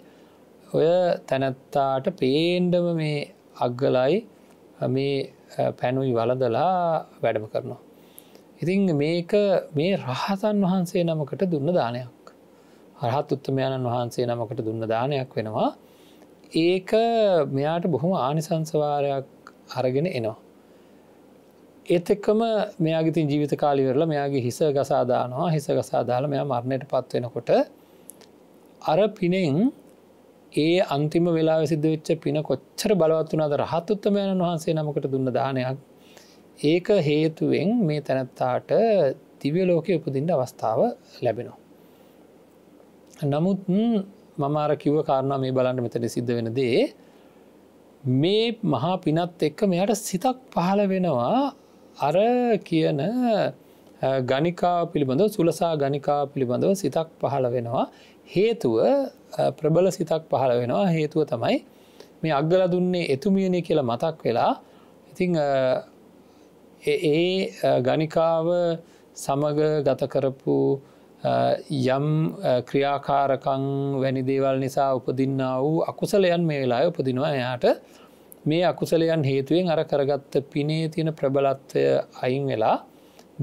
ඔය තැනැත්තාට පේන්ඩම මේ අග්ගලයි මේ පැනුයි වලදලා වැඩම කරනවා. ඉතිං මේක මේ රහතන් වහන්සේ නමකට දුන්න දානයක්. හරහත් උත්තමයණන් වහන්සේ නමකට දුන්න දානයක් වෙනවා. ඒක මෙයාට බොහොම ආනිසංසවාරයක් අරගෙන එනවා. ඒත් එක්කම මෙයාගතින් ජීවිත කාලිවරල මෙයාගේ හිස ගසාදානවා හිස ගසාදාල මෙයා මරණයට පත්වෙනකොට අර පිනෙන් ඒ අන්තිම වෙලා සිද වෙච්ච පින කොච්චර බලවත් වනාද රහත්තුත්තමයණන් වහන්සේ නමකට දුන්න දානයක් ඒක හේතුවෙන් මේ තැනැත්තාට දිවලෝකය උපදින්ට අවස්ථාව ලැබෙනවා. නමුත් මමාර කිව කාරණා මේ බලන්න මෙතන සිද්ධ වෙන දේ මේ මහා පිනත් එක්ක මෙයට සිතක් පහළ වෙනවා අර කියන ගනිකා පිළිබඳව සුලසා ගනිකා පිළිබඳව සිතක් පහළ වෙනවා හේතුව ප්‍රබල සිතක් පහළ වෙනවා හේතුව තමයි මේ අග්ගල දුන්නේ එතුමියනේ කියලා මතක් වෙලා ඉතිං ඒ ගනිකාව සමග ගත කරපු යම් ක්‍රියාකාරකං වැනි දේවල් නිසා උපදින්නා වූ අකුසලයන් මේ වෙලා උපදිනවා එයාට මේ අකුසලයන් හේතුවෙන් අර කරගත්ත පිනේ තියෙන ප්‍රබලත්වය අයින් වෙලා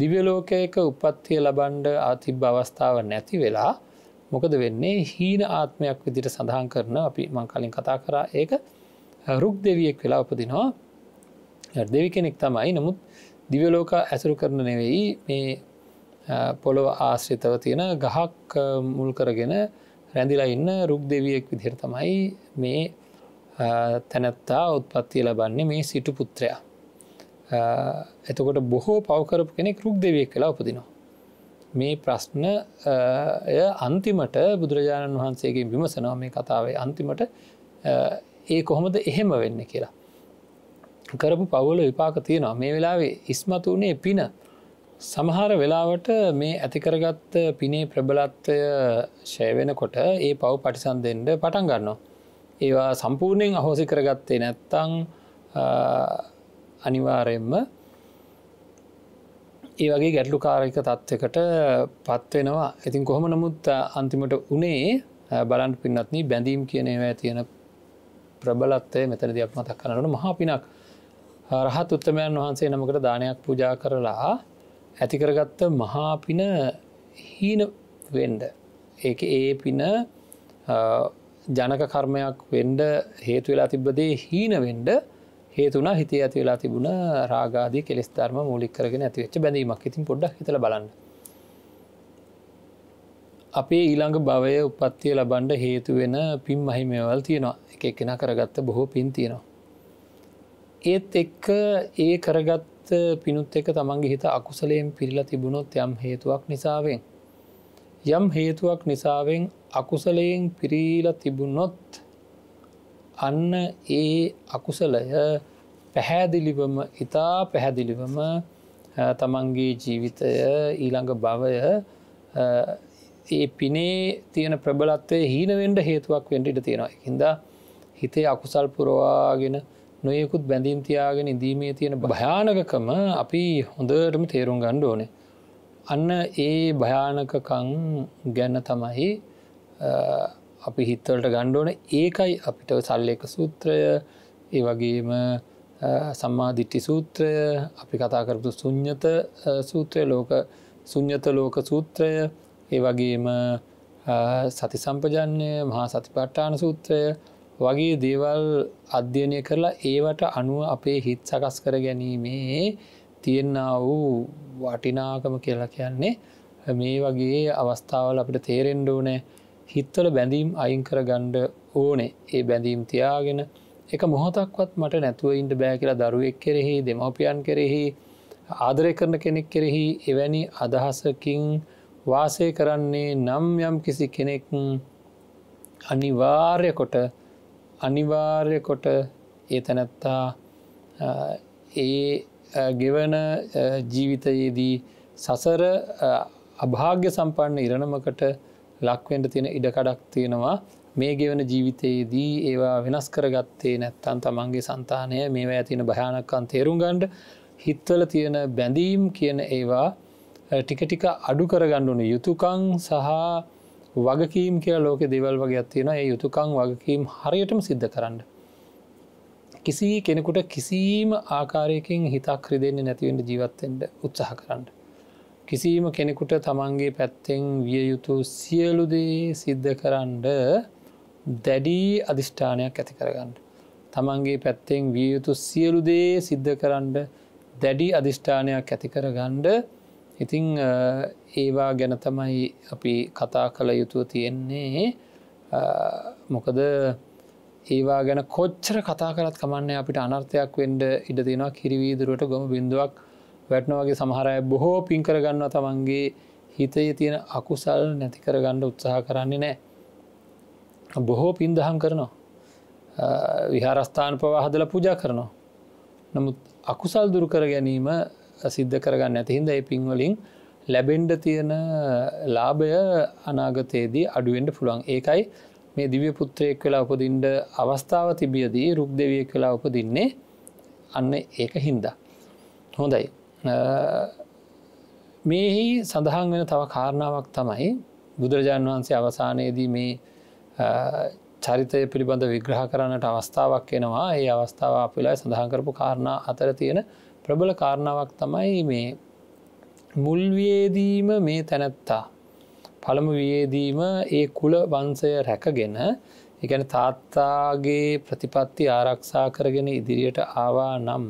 දිවලෝකයක උපත්තිය ලබන්ඩ ආතිබ් අවස්ථාව නැති වෙලා මොකද වෙන්නේ හීන ආත්මයක් විදිට සඳහන් කරන අපි මංකලින් කතා කරා ඒක රුක් දෙවියෙක් වෙලා උපදිනවා දෙවි කෙනෙක් තමයි නමුත් දිවලෝක ඇසුරු කරන නෙවෙයි මේ පොළොව ආශ්‍රිතව තියෙන ගහක් මුල් කරගෙන රැඳිලා ඉන්න රුක් දෙවියෙක් විදිර තමයි මේ තැනැත්තා උත්පත්තිය ලබන්නේ මේ සිටු පුත්‍රයා. එතකොට බොහෝ පවකරපු කෙනෙක් රුක් දෙවිය කලා උපදිනවා. මේ ප්‍රශ්න අන්තිමට බුදුරජාණන් වහන්සේගේ විමසනාව මේ කතාවේ අන්තිමට ඒ කොහොමද එහෙම වෙන්න කියලා. කරපු පවුල විපාක තියෙනවා මේ වෙලාවේ ඉස්මතු වනේ පින සමහර වෙලාවට මේ ඇතිකරගත්ත පිනේ ප්‍රබලත්වය ශයවෙනකොට ඒ පව් පටිසන් දෙෙන්ට පටන් ගන්නවා. ඒවා සම්පූර්ණයෙන් අහෝසි කරගත්තේ නැත්තං අනිවාරයෙන්ම ඒ වගේ ගැටලු කාරක තත්ත්වකට පත්වෙනවා ඉතින් කොහොම නමුත් අන්තිමට උනේ බලන්ට පින්නත්න බැඳීම් කියන ඒවා තියෙන ප්‍රබලත්වය මෙතනද අපම තක් කරනට මහා පිනක් රහත් උත්තමයන් වහන්සේ නමකට දානයක් පූජා කරලා ඇතිකරගත්ත මහාපින හීන වෙන්ඩ ඒ ඒ පින ජනක කර්මයක් වෙන්ඩ හේතු වෙලා තිබ්බදේ හීනවෙන්ඩ හේතුන හිතේ ඇති වෙලා තිබුණ රාගාදී කෙස්ධර්ම මූලිකරගෙන ඇතිවෙච්ච බැඳීමක් ඉතින් පොඩ්ඩක් හිතල බලන්න අපේ ඊළඟ භවය උපත්තිය ලබන්ඩ හේතු වෙන පින් මහිමේවල් තියෙනවා එක එකෙන කරගත්ත බොහෝ පින් තියෙනවා. ඒත් එක්ක ඒ කරගත් පිනුත් එක තමන්ගේ හිත අකුසලයෙන් පිරිලා තිබුණොත් යම් හේතුවක් නිසාවෙන්. යම් හේතුවක් නිසාවෙන් අකුසලයෙන් පිරීල තිබුණොත් අන්න ඒ අකුසලය පැහැදිලිවම ඉතා පැහැදිලිවම තමන්ගේ ජීවිතය ඊළඟ භවය ඒ පිනේ තියෙන ප්‍රබලත්වය හීනවෙන්ඩ හේතුවක් වෙන්ටිට තියෙනවා හිද හිතේ අකුසල් පුරවාගෙන නොයෙකුත් බැඳීන්තියාගෙන ඉදීමේ තියෙන භයානකකම අපි හොඳටම තේරුම් ගණ්ඩ ඕනේ අන්න ඒ භයානකකං ගැන්න තමයි අපි හිත්වලට ගණ්ඩෝන ඒකයි අපිට සල්ලක සූත්‍රය ඒ වගේම සම්මාධිට්ටි සූත්‍රය අපි කතාකරපු සුඥත සූත්‍රය ලෝක සුඥත ලෝක සූත්‍රය ඒ වගේම සති සම්පජන්ය මහා සතිපට්ඨාන සූත්‍රය වගේ දේවල් අධ්‍යයනය කරලා ඒවට අනුව අපේ හිත් සකස් කර ගැනීමේ තියෙන්න වූ වටිනාකම කියලා කියන්නේ මේ වගේ අවස්ථාවල අපිට තේරෙන්ඩෝනෑ හිත්තල බැඳීම් අයින් කර ගණ්ඩ ඕනේ ඒ බැඳීම් තියාගෙන එක මොහොතක්වත් මට නැතුව ඉන්ට බෑ කියලා දරුවෙක් කෙරෙහි දෙමවපියන් කෙරෙහි ආදරය කරන කෙනෙක් කෙරෙහි එවැනි අදහසකින් වාසය කරන්නේ නම් යම් කිසි කෙනෙක් අනිවාර්යකොට අනිවාර්යකොට ඒ තැනැත්තා ඒ ගෙවන ජීවිතයේදී සසර අභාග්‍ය සම්පන්න ඉරණමකට ලක්වෙන්ට තියෙන ඉඩකඩක් තියෙනවා මේ ගෙවන ජීවිතයේදී ඒවා වෙනස් කරගත්තේ නැත්තන් තමන්ගේ සන්තානය මේවා ඇතින භයානක්කන් තේරුම්ගන්ඩ හිත්වල තියෙන බැඳීම් කියන ඒවා ටිකටික අඩු කරගණ්ඩුනු යුතුකං සහ වගකීම් කිය ලෝක දෙවල් වගේ ඇත්තියෙන ඒ යුතුකං වගකීම් හරියටම සිද්ධ කරන්න. කිසි කෙනෙකුට කිසිීම ආකාරයකින් හිතා ක්‍රදෙන්නේ නැතිවෙන්ට ජීවත්තෙන්ට උත්සාහ කරන්න. කිසිීම කෙනෙකුට තමන්ගේ පැත්තෙන් විය යුතු සියලුදේ සිද්ධ කරන්ඩ දැඩී අධිෂ්ඨානයක් ඇති කරගන්න. තමන්ගේ පැත්තෙන් විය යුතු සියලුදේ සිද්ධ කරන්ඩ දැඩි අධිෂ්ඨානයක් ඇති කර ගණ්ඩ ඉතිං ඒවා ගැන තමයි අපි කතා කළ යුතුව තියෙන්නේ මොකද ඒවා ගැන කොච්චර කතා කරත් කමන්න අපිට අනර්ථයක් වෙන්ඩ ඉඩ දෙෙනවා කිරිවීදුරුවට ගොම බිඳුවක් වැටනවාගේ සමහරය බොහෝ පින් කරගන්නවා තමන්ගේ හිතේ තියෙන අකුසල් නැති කරගණ්ඩ උත්සාහ කරන්නේ නෑ බොහෝ පින් දහම් කරනවා විහාරස්ථාන පවාහදල පූජා කරනවා නමුත් අකුසල් දුරුකර ගැනීම සිද්ධ කරගන්න ඇතිහින්ද ඒ පින්වලින් ලැබෙන්ඩ තියෙන ලාභය අනාගතයේදී අඩුවෙන්ට පුළුවන් ඒකයි මේ දිවිය පුත්‍රයෙක් වෙලා උපදින්ට අවස්ථාව තිබියදී රුක් දෙවිය කලා උපදින්නේ අන්න ඒක හින්දා. හොඳයි මෙහි සඳහන් වෙන තව කාරණාවක් තමයි බුදුරජාණන් වහන්සේ අවසානයේදී මේ චරිතය පිළිබඳ විග්‍රහ කරන්නට අවස්ථාවක් එනවා ඒ අවස්ථාව අපිලා සඳහකරපු කාරණා අතර තියෙන ප්‍රබල කාරණාවක් තමයි මේ මුල්වයේදීම මේ තැනැත්තා පළමු වයේදීම ඒ කුල වන්සය රැකගෙන එකන තාත්තාගේ ප්‍රතිපත්ති ආරක්ෂා කරගෙන ඉදිරියට ආවා නම්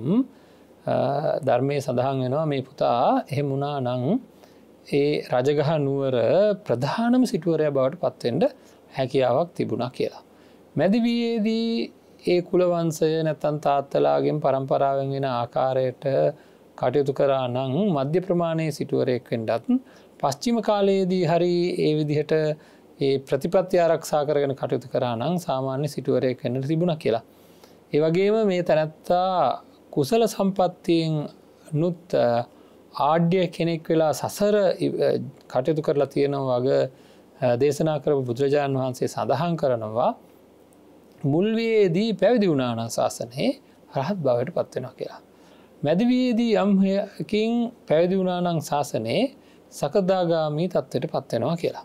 ධර්මය සඳහන් වෙනවා මේ පුතා එහෙමුණා නං ඒ රජගහ නුවර ප්‍රධානම සිටුවරය බවට පත්වෙන්ට හැකියාවක් තිබුණා කියලා. මැදිවයේදී ඒ කුලවන්සය නැතන් තාත්තලාගෙන් පරම්පරාවෙන්ගෙන ආකාරයට කටයුතු කරා නං මධ්‍ය ප්‍රමාණය සිටුවරයෙක් වෙන්ඩත් පශ්චිම කාලයේදී හරි ඒ විදිහට ඒ ප්‍රතිපත්ති ආරක්ෂා කරගෙන කටයුතු කරා නං සාමාන්‍ය සිටුවරයෙක් වෙන්නට තිබුණ කියලා. ඒවගේම මේ තැනැත්තා කුසල සම්පත්තියෙන් නුත් ආඩ්‍ය කෙනෙක් වෙලා සසර කටයුතු කරලා තියෙනවා වග දේශනා කරපු බුදුරජාණන් වහන්සේ සඳහන් කරනවා මුල්වයේදී පැවිදි වුණාන ශාසනයේ රහත් බවට පත්වෙනවා කියලා. මැදිවයේදී යම්හකින් පැවිදි වුණානං ශාසනයේ සකදාගාමී තත්ත්වයට පත්වෙනවා කියලා.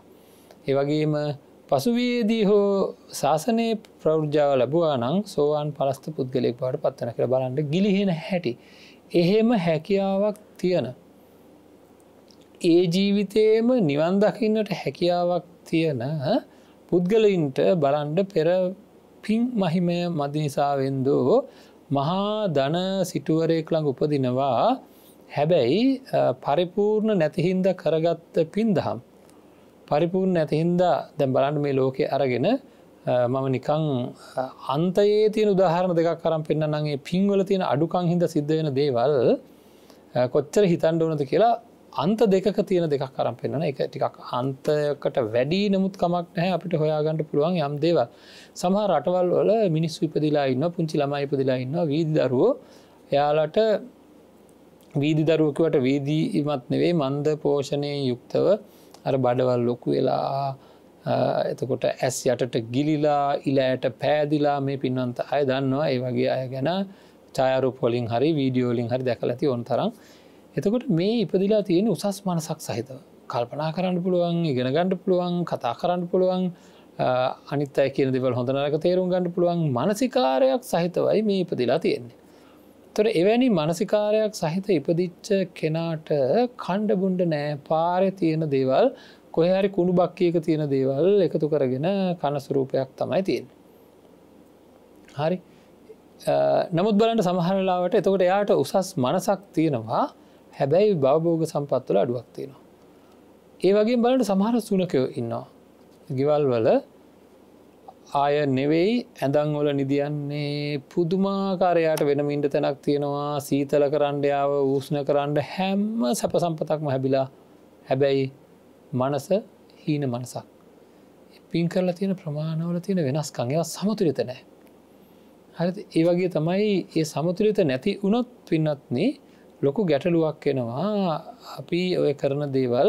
ඒවගේම පසුවේදී හෝ ශාසනයේ ප්‍රෞෘජාව ලැබවා නං සෝවාන් පලස්ත පුද්ගලෙක් පාට පත්තන කර බලන්ට ගිලිහෙන හැටි. එහෙම හැකියාවක් තියෙන. ඒ ජීවිතයේම නිවන් දකින්නට හැකියාවක් තියෙන පුද්ගලයින්ට බලන්ඩ පෙර පින් මහිමය මදිනිසාවෙන්දෝ මහා ධන සිටුවරයෙක් ළඟ උපදිනවා හැබැයි පරිපූර්ණ නැතිහින්ද කරගත්ත පින් දහම් පරිපූර්ණ ඇතිහින්දා දැම් බලන්න මේ ලෝකය අරගෙන මම නිකං අන්තයේ තියෙන උදාහරණ දෙකක් කරම් පෙන්න්නන්ගේ පින්වල තියෙන අඩුකං හිද සිද්ධ වෙන දේවල් කොච්චර හිතන්ඩ ඕනද කියලා අන්ත දෙක තියෙන දෙකක් කරම් පෙන්න්න එක ටිකක් අන්තකට වැඩි නමුත් කමක් නෑ අපිට හොයාගන්නට පුළුවන් යම් දේව සමහ රටවල් වල මිනිස් විපදිලා ඉන්න පුංචි ළමයි ඉපදිලා ඉන්න වීදරුවෝ එයාලට වීදි දරුවකවට වීදීමත් නෙවේ මන්ද පෝෂණය යුක්තව අර බඩවල් ලොකු වෙලා එතකොට ඇස් යටට ගිලිලා ඉලෑට පෑදිලා මේ පින්නන්ත අය දන්නවා ඒ වගේ අය ගැන චායරු පොලින් හරි වීඩියෝලින් හරි දැකලති ඔන් තරම් එතකොට මේ ඉපදිලා තියෙන උසස් මනසක් සහිතව කල්පනා කරන්න පුළුවන් ඉගෙන ගණඩ පුළුවන් කතා කරන්න පුළුවන් අනිත් අයි කියන දෙවල් හොඳනක තේරුම් ගණඩ පුළුවන් මනසිකාරයක් සහිතවයි මේ ඉපදිලා තියෙන්නේ තොර එවැනි මනසිකාරයක් සහිත ඉපදිච්ච කෙනාට කණ්ඩබුන්ඩ නෑ පාරය තියෙන දේවල් කොහරි කුණු බක්කියක තියෙන දේවල් එකතු කරගෙන කණස්වරූපයක් තමයි තියෙන්. හරි නමුත් බලට සමහරලාවට එතකට එයාට උසස් මනසක් තියෙනවා හැබැයි බවබෝග සම්පත්වල අඩුවක් තියෙනවා. ඒ වගේ බලට සමහර සුනකයෝ ඉන්නවා. ගෙවල් වල ආය නෙවෙයි ඇඳංවල නිදියන්නේ පුදුමාකාරයට වෙනමින්ට තැනක් තියෙනවා සීතල කරන්්ඩාව ඌෂ්න කරන්න හැම්ම සැප සම්පතක්ම හැබිලා හැබැයි මනස හීන මනසක්. පින් කරලා තියෙන ප්‍රමාණවල තියෙන වෙනස්කංයව සමතුරිත නෑ. හරි ඒ වගේ තමයි ඒ සමතුරිත නැති උනොත් පින්නත්න්නේ ලොකු ගැටලුවක් එෙනවා අපි ඔය කරන දේවල්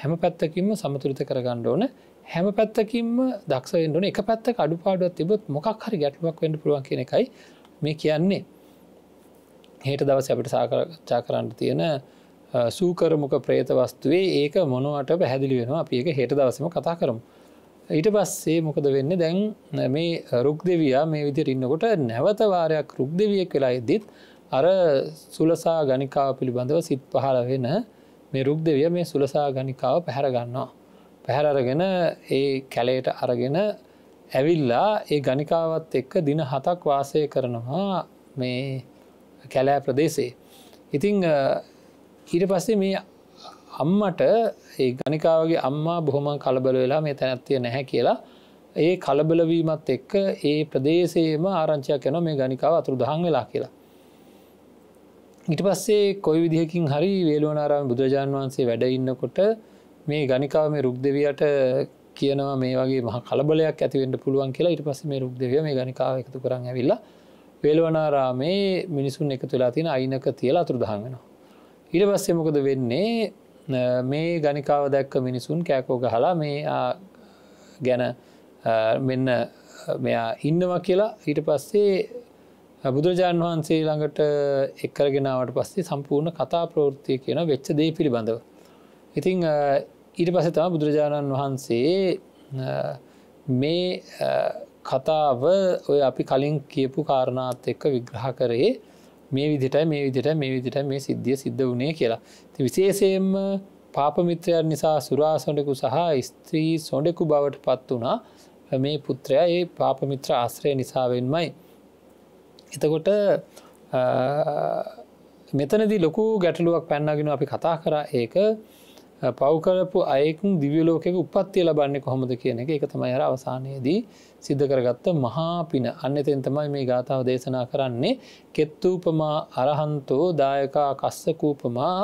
හැම පැත්තකින්ම සමතුරිත කරගණ්ඩ ඕන හැම පැත්තකින්ම දක්ෂෙන් ඕන එක පැත්තක අඩුපාඩුවත් තිබොත් මොකක් හරි ගැටලුවක් වෙන්ඩ පුළුවන් කියන එකයි මේ කියන්නේ හට දවස අපිට සාකරචා කරන්න තියෙන සූකරමුක ප්‍රේත වස්තුවේ ඒක මොනුවට පැහැදිලි වෙන අපඒක හට දවසම කතා කරමු ඊට පස්සේ මොකද වෙන්න දැන් මේ රුක් දෙවයා මේ විදිර ඉන්නකොට නැවතවාරයක් රුක් දෙවියෙක් වෙලා එද්දිත් අර සුලසා ගනිකාව පිළිබඳව සිත් පහල වෙන මේ රුක් දෙවිය මේ සුලසා ගනිකාව පැහැරගන්නවා පැහැරගෙන ඒ කැලේට අරගෙන ඇවිල්ලා ඒ ගනිකාවත් එක්ක දින හතක් වාසය කරනවා මේ කැලෑ ප්‍රදේශේ. ඉතිං ඊට පස්සේ මේ අම්මට ඒ ගනිකාවගේ අම්මා බොහොමන් කලබල වෙලා මේ තැනැත්තිය නැහැ කියලා ඒ කලබලවීමත් එක්ක ඒ ප්‍රදේශයේම ආරංචයක් යන මේ ගනිකාව අතුරු දහන් වෙලා කියලා. ඉට පස්සේ කොයි විදිහකින් හරි වේලුවනාරාම බුදුජාන් වහන්සේ වැඩඉන්නකොට මේ ගනිකාව මේ රුක් දෙවියට කියනවා මේ වගේ මහ කලබලයක් ඇතිවෙන්ට පුළුවන් කියලා ඉට පස මේ රුක් දෙවිය මේ ගනිකාව එකතු කරන්න ඇවිල්ලා වේලවනාරාමේ මිනිසුන් එක තුලා තින අයිනක තියලා අතුරදහන් වෙනවා. ඉට පස්සේ මොකද වෙන්නේ මේ ගනිකාව දැක්ක මිනිසුන් කෑකෝ ගහලා මේ ගැන මෙන්න මෙයා ඉන්නවා කියලා ඊට පස්සේ බුදුරජාණන් වහන්සේ ළඟට එක්කරගෙනාවට පස්සේ සම්පූර්ණ කතා ප්‍රවෘත්තිය කියන වෙච්ච දේ පිළිබඳව. ඉතිං ඊට පස තම බුදුරජාණන් වහන්සේ මේ කතාව ඔය අපි කලින් කියපු කාරණාත් එක්ක විග්‍රහ කරේ මේ විදිට මේ විදිට මේ විදිට මේ සිද්ධිය සිද්ධ වනේ කියලා ති විශේෂයෙන්ම පාපමිත්‍රයන් නිසා සුරා සොඩෙකු සහ ස්ත්‍රී සොඩෙකු බවට පත් වනා මේ පුත්‍රයා ඒ පාපමිත්‍ර ආශ්‍රය නිසාවෙන්මයි එතකොට මෙතනදී ලොකු ගැටලුවක් පැන්නගෙන අපි කතා කර ඒක පව්කලපු අයකුම් දිවියලෝකෙක උපත්තිය ලබන්නේ කොහොමද කියන එක එක තමයි අර අවසානයේදී සිද්ධ කරගත්ත මහා පින අන්න එතෙන් තමයි මේ ගාථාව දේශනා කරන්නේ කෙත්තූපමා අරහන්තෝ දායකා කස්සකූපමා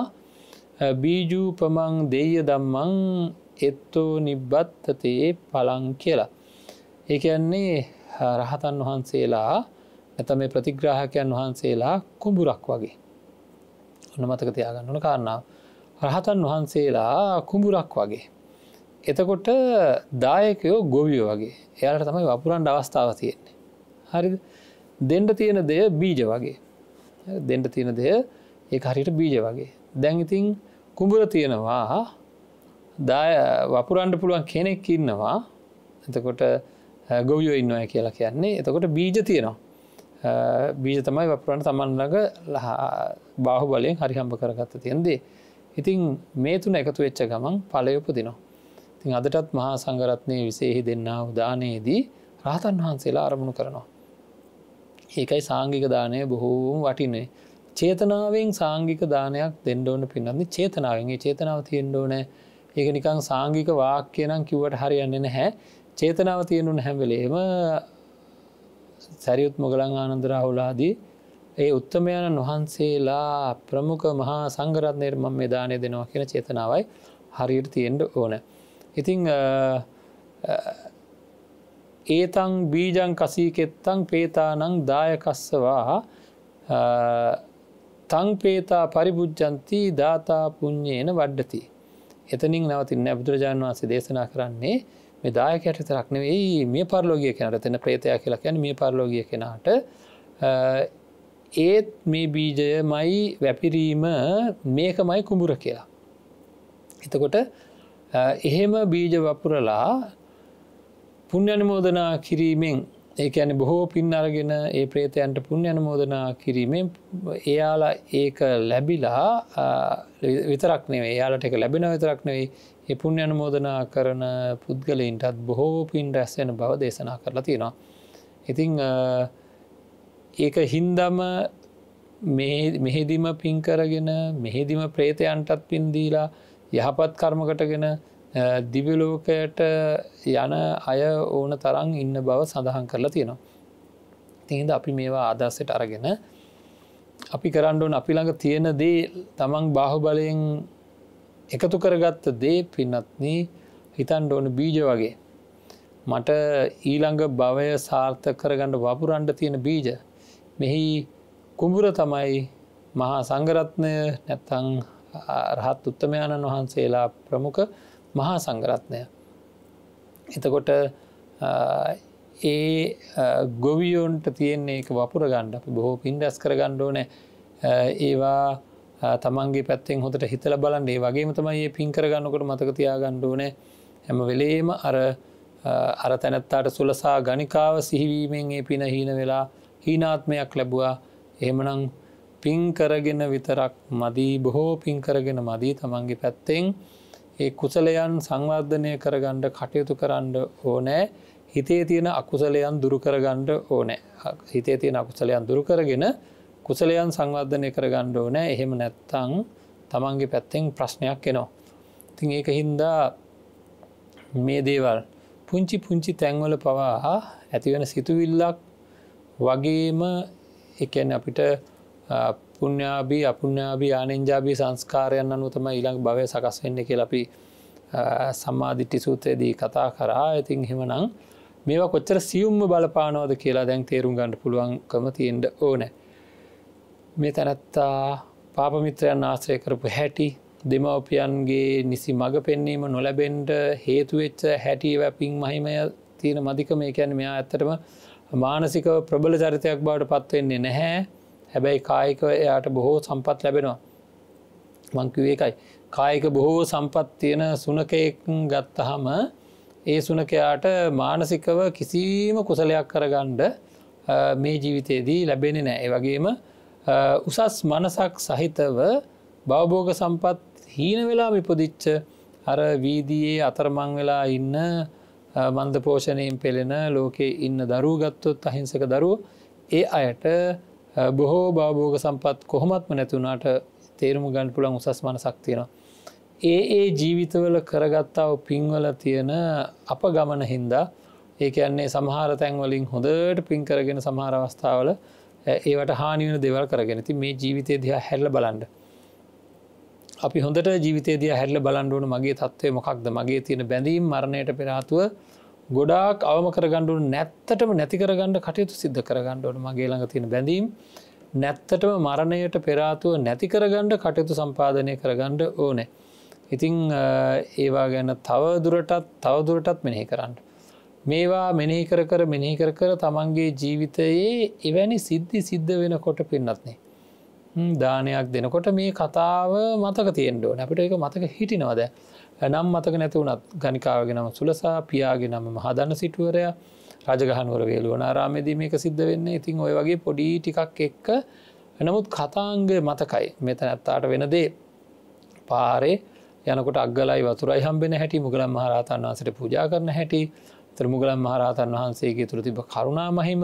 බීජූපමං දෙය දම්මං එත්තෝ නිබ්බත්තතයේ පලං කියලා. ඒකයන්නේ රහතන් වහන්සේලා ඇතම ප්‍රතිග්‍රාහකයන් වහන්සේලා කුඹුරක් වගේ. ඔන්න මතක තියාගන්න ඕන කාරණාව. රහතන් වහන්සේලා කුඹුරක් වගේ. එතකොට දායකයෝ ගොවියෝ වගේ එයාට තමයි වපුරන්ට අවස්ථාව තියෙන්නේ. හරි දෙන්ඩ තියෙන දෙය බීජ වගේ. දෙන්ඩ තියෙන දෙය ඒ හරිට බීජ වගේ. දැන්ඉතින් කුඹුර තියෙනවා දාය වපුරන්ඩ පුළුවන් කෙනෙක් ඉන්නවා එතකොට ගොවියෝ ඉන්නවය කියලා කියන්නේ එතකොට බීජ තියෙනවා. බීජ තමයි වපුරන්ට තමන්ලඟ බාහු බලයෙන් හරිහම්ප කරගත්ත තියෙන්දේ. ඉතින් මේ තුන එකතු වෙච්ච ගමන් පලයොපදිනවා. ඉතින් අදටත් මහා සංගරත්නය විසේහි දෙන්නා උදානයේදී රහතන් වහන්සේලා අරමුණු කරනවා. ඒකයි සාංගික දානය බොහෝම වටින්නේ. චේතනාවෙන් සාංගික දානයක් දෙන්නඩෝන පින්නන්නේ චේතනාවෙන්ගේ චේතනාව තියෙන්ඩෝන ඒක නිකං සාංගික වාක්‍ය නම් කිව්වට හරියන්නේ නැහැ චේතනාව තියෙනුන් හැමලේම සැරියුත් මොගලන් ආනන්දරාහුලාදී ඒ උත්තමයණන් වහන්සේලා ප්‍රමුඛ මහා සංගරත් නිර්මම් මෙදානය දෙනවා කියෙන චේතනාවයි හරියට තියෙන්ට ඕන. ඉතිං ඒතං බීජං කසීකෙත්තං පේතානං දායකස්සවා තං පේතා පරිබුද්ජන්ති දාතා පුුණ්්‍යයන වඩ්ඩති. එතනින් නවතින්න බුදුරජාණන් වහන්සේ දේශනා කරන්නේ මේ දායකයට තරක්නවෙයි මේ පරලෝගිය කෙනට තෙන ප්‍රේතයක් කියලා ැන මේ පරලෝගිය කෙනාට ඒත් මේ බීජයමයි වැපිරීම මේකමයි කුඹුර කියලා. එතකොට එහෙම බීජ වපුරලා පුුණ්‍යනමෝදනා කිරීමෙන් ඒක ඇන බොහෝ පින් අරගෙන ඒ ප්‍රේතයන්ට පුුණ්‍යනමෝදනා කිරීමෙන් එයාලා ඒක ලැබිලා විතරක්නේ යාලට එක ලැබෙන විතරක් නෙවෙයි එපුුණ අනමෝදනා කරන පුද්ගලයින්ටත් බොහෝ පින් රැස්සෙන බව දේශනා කරලා තියෙනවා. ඉතිං ඒක හින්දම මෙහෙදිම පින් කරගෙන මෙහෙදිම ප්‍රේතයන්ටත් පින් දීලා යහපත් කර්මකටගෙන දිවිලෝකයට යන අය ඕන තරන් ඉන්න බව සඳහන් කරලා තියෙනවා. තිහිද අපි මේවා ආදස්සට අරගෙන අපි කරණ්ඩුවන් අපි ළඟ තියෙන දේ තමන් බාහුබලයෙන් එකතු කරගත්ත දේ පින්නත්න හිතන්ඩ ඕන බීජ වගේ. මට ඊළඟ භවය සාර්ථ කරගණඩ වපුරන්ඩ තියෙන බීජ මෙහි කුඹුර තමයි මහා සංගරත්නය නැත්තං රහත් උත්තමයාණන් වහන්සේලා ප්‍රමුඛ මහා සංගරත්නය. එතකොට ඒ ගොවියෝන්ට තියෙන්නේ එක වපුර ගණ්ඩ අපි බොහෝ පින් රැස් කර ගණ්ඩෝන ඒවා තමන්ගේ පැත්තෙන් හොට හිතල බලන්ඩ ඒ වගේම තමයි ඒ පින් කර ගන්නකොට මතකතියා ගණ්ඩෝනේ හැම වෙලේම අර අර තැනැත්තාට සුලසා ගනිකාව සිහිවීමෙන් ඒ පින හීන වෙලා හීනාත්මයක් ලැබවා එහෙමනං පින්කරගෙන විතරක් මදී බොහෝ පින්කරගෙන මදී තමන්ගේ පැත්තෙන් ඒ කුසලයන් සංවර්ධනය කරගණ්ඩ කටයුතු කරන්න ඕනෑ හිතේ තියෙන අකුසලයන් දුරුකරගණ්ඩ ඕනෑ හිතේ තියෙන අකුසලයන් දුරුකරගෙන කුසලයන් සංවර්ධනය කරගණ්ඩ ඕනෑ එහෙම නැත්තං තමන්ගේ පැත්තෙන් ප්‍රශ්නයක් එනවා. තින් ඒක හින්දා මේ දේවල් පුංචි පුංචි තැන්වල පවා ඇතිවෙන සිතුවිල්ලක් වගේම එකැන අපිට පුුණ්‍යාබී අපපුුණ්‍යාබී ආනෙන්ජාබී සංස්කාරයන්න අනුතම ඉළඟ භවය සකස්වෙන්න කිය අපි සම්මාධිට්ටි සූත්‍රයේදී කතා කරා ඇතින් හෙමනං මේවා කොච්චර සියුම්ම බලපානෝද කියලා දැන් තේරුම් ගණඩ පුළුවන්කම තියෙන්ට ඕන මේ තැනැත්තා පාපමිත්‍රයන් ආශ්‍රය කරපු හැටි දෙමවපියන්ගේ නිසි මඟ පෙන්නීම නොලැබෙන්ට හේතුවෙච්ච හැටිය වැපින් මහිමය තියෙන මධික මේ ැන මෙයා ඇත්තටම මානසිකව ප්‍රබල චරිතයක් බවට පත්වවෙන්නේ නැහැ හැබැයි කායික එයාට බොහෝ සම්පත් ලැබෙනවා මංකිවේ එකයි කායික බොහෝ සම්පත් තියෙන සුනකයෙක් ගත්තහම ඒ සුනකයාට මානසිකව කිසිීම කුසලයක් කරගණ්ඩ මේ ජීවිතයේදී ලැබෙන නෑ ඒ වගේම උසස් මනසක් සහිතව බවබෝග සම්පත් හීන වෙලා විපදිච්ච අර වීදයේ අතරමං වෙලා ඉන්න මන්දපෝෂණයෙන් පෙළෙන ලෝකයේ ඉන්න දරුව ගත්තොත් අහිංසක දරුව ඒ අයට බොහෝ භාභෝග සම්පත් කොහොමත්ම නැතුනාට තේරුම ගන්න පුළන් උසස් මන සක්තියෙන. ඒ ඒ ජීවිතවල කරගත්තාව පින්වල තියෙන අප ගමන හින්දා ඒකයන්නේ සමහර තැන්වලින් හොඳට පින් කරගෙන සමහර අවස්ථාවල ඒවට හානිවන දෙවල් කරගෙන ති මේ ජීවිතය දිහා හැල්ල බලන්ඩ අපි හොඳට ජීවිතේදිය හැල්ල බලන්ඩුවන මගේ තත්වය මොකක්ද මගේ තියෙන බැඳීම් මරණයට පෙරාතුව ගොඩාක් අවම කරගණ්ඩුවන නැත්තටම නැතිකරගණඩ කටයුතු සිද්ධ කරගණ්ඩුවන මගේ ළඟ තියෙන බැඳීම් නැත්තටම මරණයට පෙරාතුව නැතිකරගණ්ඩ කටයුතු සම්පාධනය කරගණ්ඩ ඕනෑ. ඉතිං ඒවා ගැන තවදුරටත් තවදුරටත් මෙනෙහි කරන්න. මේවා මෙනෙහි කර කර මෙනෙහි කර කර තමන්ගේ ජීවිතයේ එවැනි සිද්ධි සිද්ධ වෙන කොට පින්නත්නේ. දානයක් දෙනකොට මේ කතාව මතක තියෙන්ඩෝ නැපිට එක මතක හිටිනවද නම් මතක නැතිවුණත් ගනිකාවගෙනම සුලසා පියාගෙනම මහදන්න සිටුවරයා රජගහනුවර වේලුවනාරාමේදී මේක සිද්ධ වෙන්න ඉතින් ඔය වගේ පොඩි ටිකක් එක්ක නමුත් කතාංග මතකයි මෙත නැත්තාට වෙනදේ පාරේ යනකොට අගලයි වතුරයි හම්බෙන හැටි මුගලන් මහරහතන් වහන්සට පූජා කරන හැටි ත්‍රමුගලන් මහරහතන් වහන්සේගේ තුළ තිබ කරුණා මහිම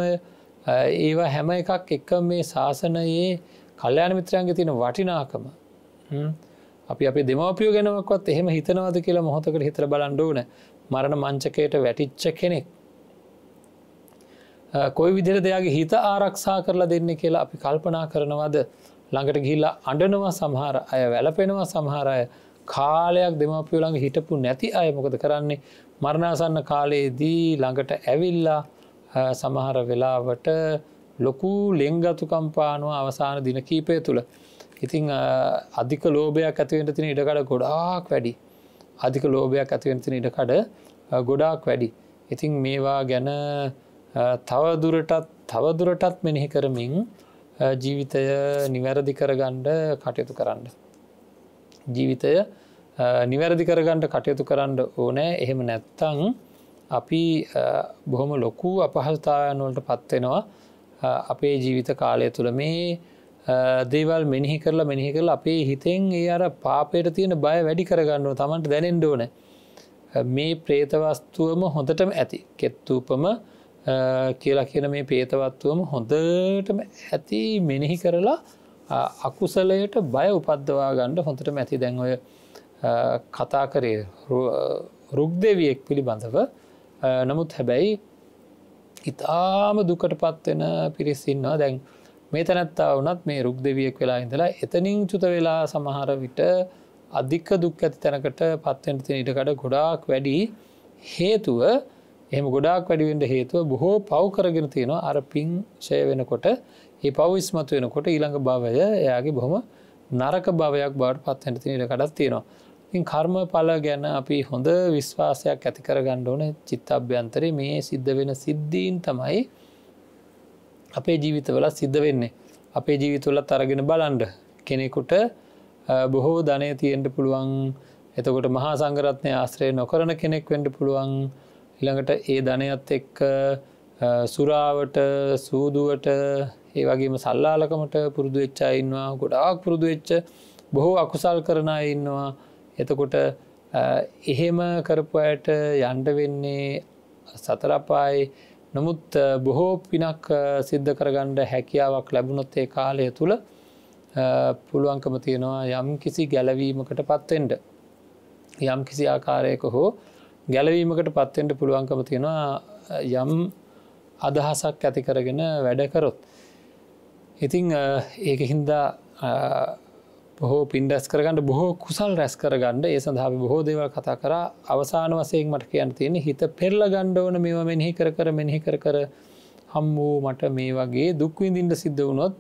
ඒවා හැම එකක් එක මේ ශාසනයේ කල්්‍යයාන මිත්‍රයන්ගේ තියෙන වටිනාකම අපි අප දෙමපිය ගැනවත් එහෙම හිතනවද කියලා මොහොතකට හිතර බලන්ඩෝන මරණ මංචකයට වැටිච්ච කෙනෙක් කොයි විදිර දෙයාගේ හිත ආරක්ෂා කරලා දෙන්න කියලා අපි කල්පනා කරනවද ළඟට ගිල්ලා අඩනවා සමහර අය වැලපෙනවා සමහර අය කාලයක් දෙමපියලඟ හිටපු නැති අය මොකද කරන්නේ මරණාසන්න කාලයේදී ළඟට ඇවිල්ලා සමහර වෙලාවට ලොකු ලෙංගතුකම්පානුව අවසාන දින කීපය තුළ ඉතිං අධික ලෝභයක් ඇතිවෙන්ට තින ඉඩකඩ ගොඩාක් වැඩි අධික ලෝභයක් ඇතිවෙන්තින ඉඩකඩ ගොඩාක් වැඩි ඉතිං මේවා ගැන තවදුරටත් තවදුරටත් මෙනෙහි කරමින් ජීවිතය නිවැරදි කරගණ්ඩ කටයුතු කරන්න ජීවිතය නිවැරදි කරගන්නට කටයුතු කරන්න ඕනෑ එහෙම නැත්තං අපි බොහොම ලොකු අපහස්ථායනවලට පත්වෙනවා අපේ ජීවිත කාලය තුළ මේ දේවල් මෙනිහි කරලා මෙනිහි කරල අපේ හිතෙන් ඒ අර පාපයට තියෙන බය වැඩි කරගන්නුව තමන්ට දැනෙන්ඩෝන මේ ප්‍රේතවස්තුවම හොඳටම ඇති කෙත්තූපම කියලා කියන මේ ප්‍රේතවත්වම හොඳටම ඇති මෙනෙහි කරලා අකුසලයට බය උපද්දවා ගණ්ඩ හොඳට මැති දැන්වය කතා කරේ රුක් දෙවියෙක් පිළිබඳව නමුත් හැබැයි ඉතාම දුකට පත්වෙන පිරිස්සින්නවා දැන් මේ තැනැත්තා වනත් මේ රුක් දෙවියෙක් වෙලා ඉඳලා එතනින් චුත වෙලා සමහර විට අධික දුක් ඇති තැනකට පත්වෙන තින ඉටකට ගොඩාක් වැඩි හේතුව එම ගොඩාක් වැඩිවෙන්ට හේතුව බොහෝ පව් කරගෙන තියෙනවා අර පිං ෂය වෙනකොට ඒ පවවිස්මතු වෙනකොට ඊළඟ භාවය එයාගේ බොහොම නරක භාවයක් බාට පත්හැට තිනට කඩත් තියෙනවා කර්මඵල ගැන අපි හොඳ විශ්වාසයක් ඇතිකර ගණ්ඩෝන චිත්තභ්‍යන්තරේ මේ සිද්ධ වෙන සිද්ධීන් තමයි අපේ ජීවිතවල සිද්ධ වෙන්නේ අපේ ජීවිතුවල තරගෙන බලන්ඩ කෙනෙකුට බොහෝ ධනය තියෙන්ට පුළුවන් එතකොට මහා සංගරත්නය ආශ්‍රය නොකරන කෙනෙක් වෙන්ඩ පුළුවන් ඉළඟට ඒ ධනයත් එක්ක සුරාවට සූදුවට ඒ වගේම සල්ලාලකමට පුරුදු වෙච්චා ඉන්නවා ගොඩාක් පුරුදු වෙච්ච බොහෝ අකුසල් කරනා ඉන්නවා එතකොට එහෙම කරපු ඇයට යන්ඩ වෙන්නේ සතරපායි නමුත් බොහෝ පිනක් සිද්ධ කරගණ්ඩ හැකියාවක් ලැබුණොත්තේ කාලය තුළ පුළුවන්කම තියෙනවා යම් කිසි ගැලවීමකට පත්තෙන්ට යම් කිසි ආකාරයක හෝ ගැලවීමකට පත්තෙන්ට පුළුවන්කම තියෙනවා යම් අදහසක් ඇති කරගෙන වැඩකරොත්. ඉතිං ඒක හින්දා බොහෝ පින් රැස් කරගන්නඩ බොහෝ කුසල් රැස් කරගන්නඩ ඒ සඳහා බොහෝ දේවල් කතා කර අවසාන වසයෙන් මට කියන්න තියෙන හිත පෙල්ල ගණ්ඩ ඕන මෙම මෙහි කර කර මෙහි කර කර හම් වූ මට මේ වගේ දුක්විඳින්ට සිද්ධ වුණොත්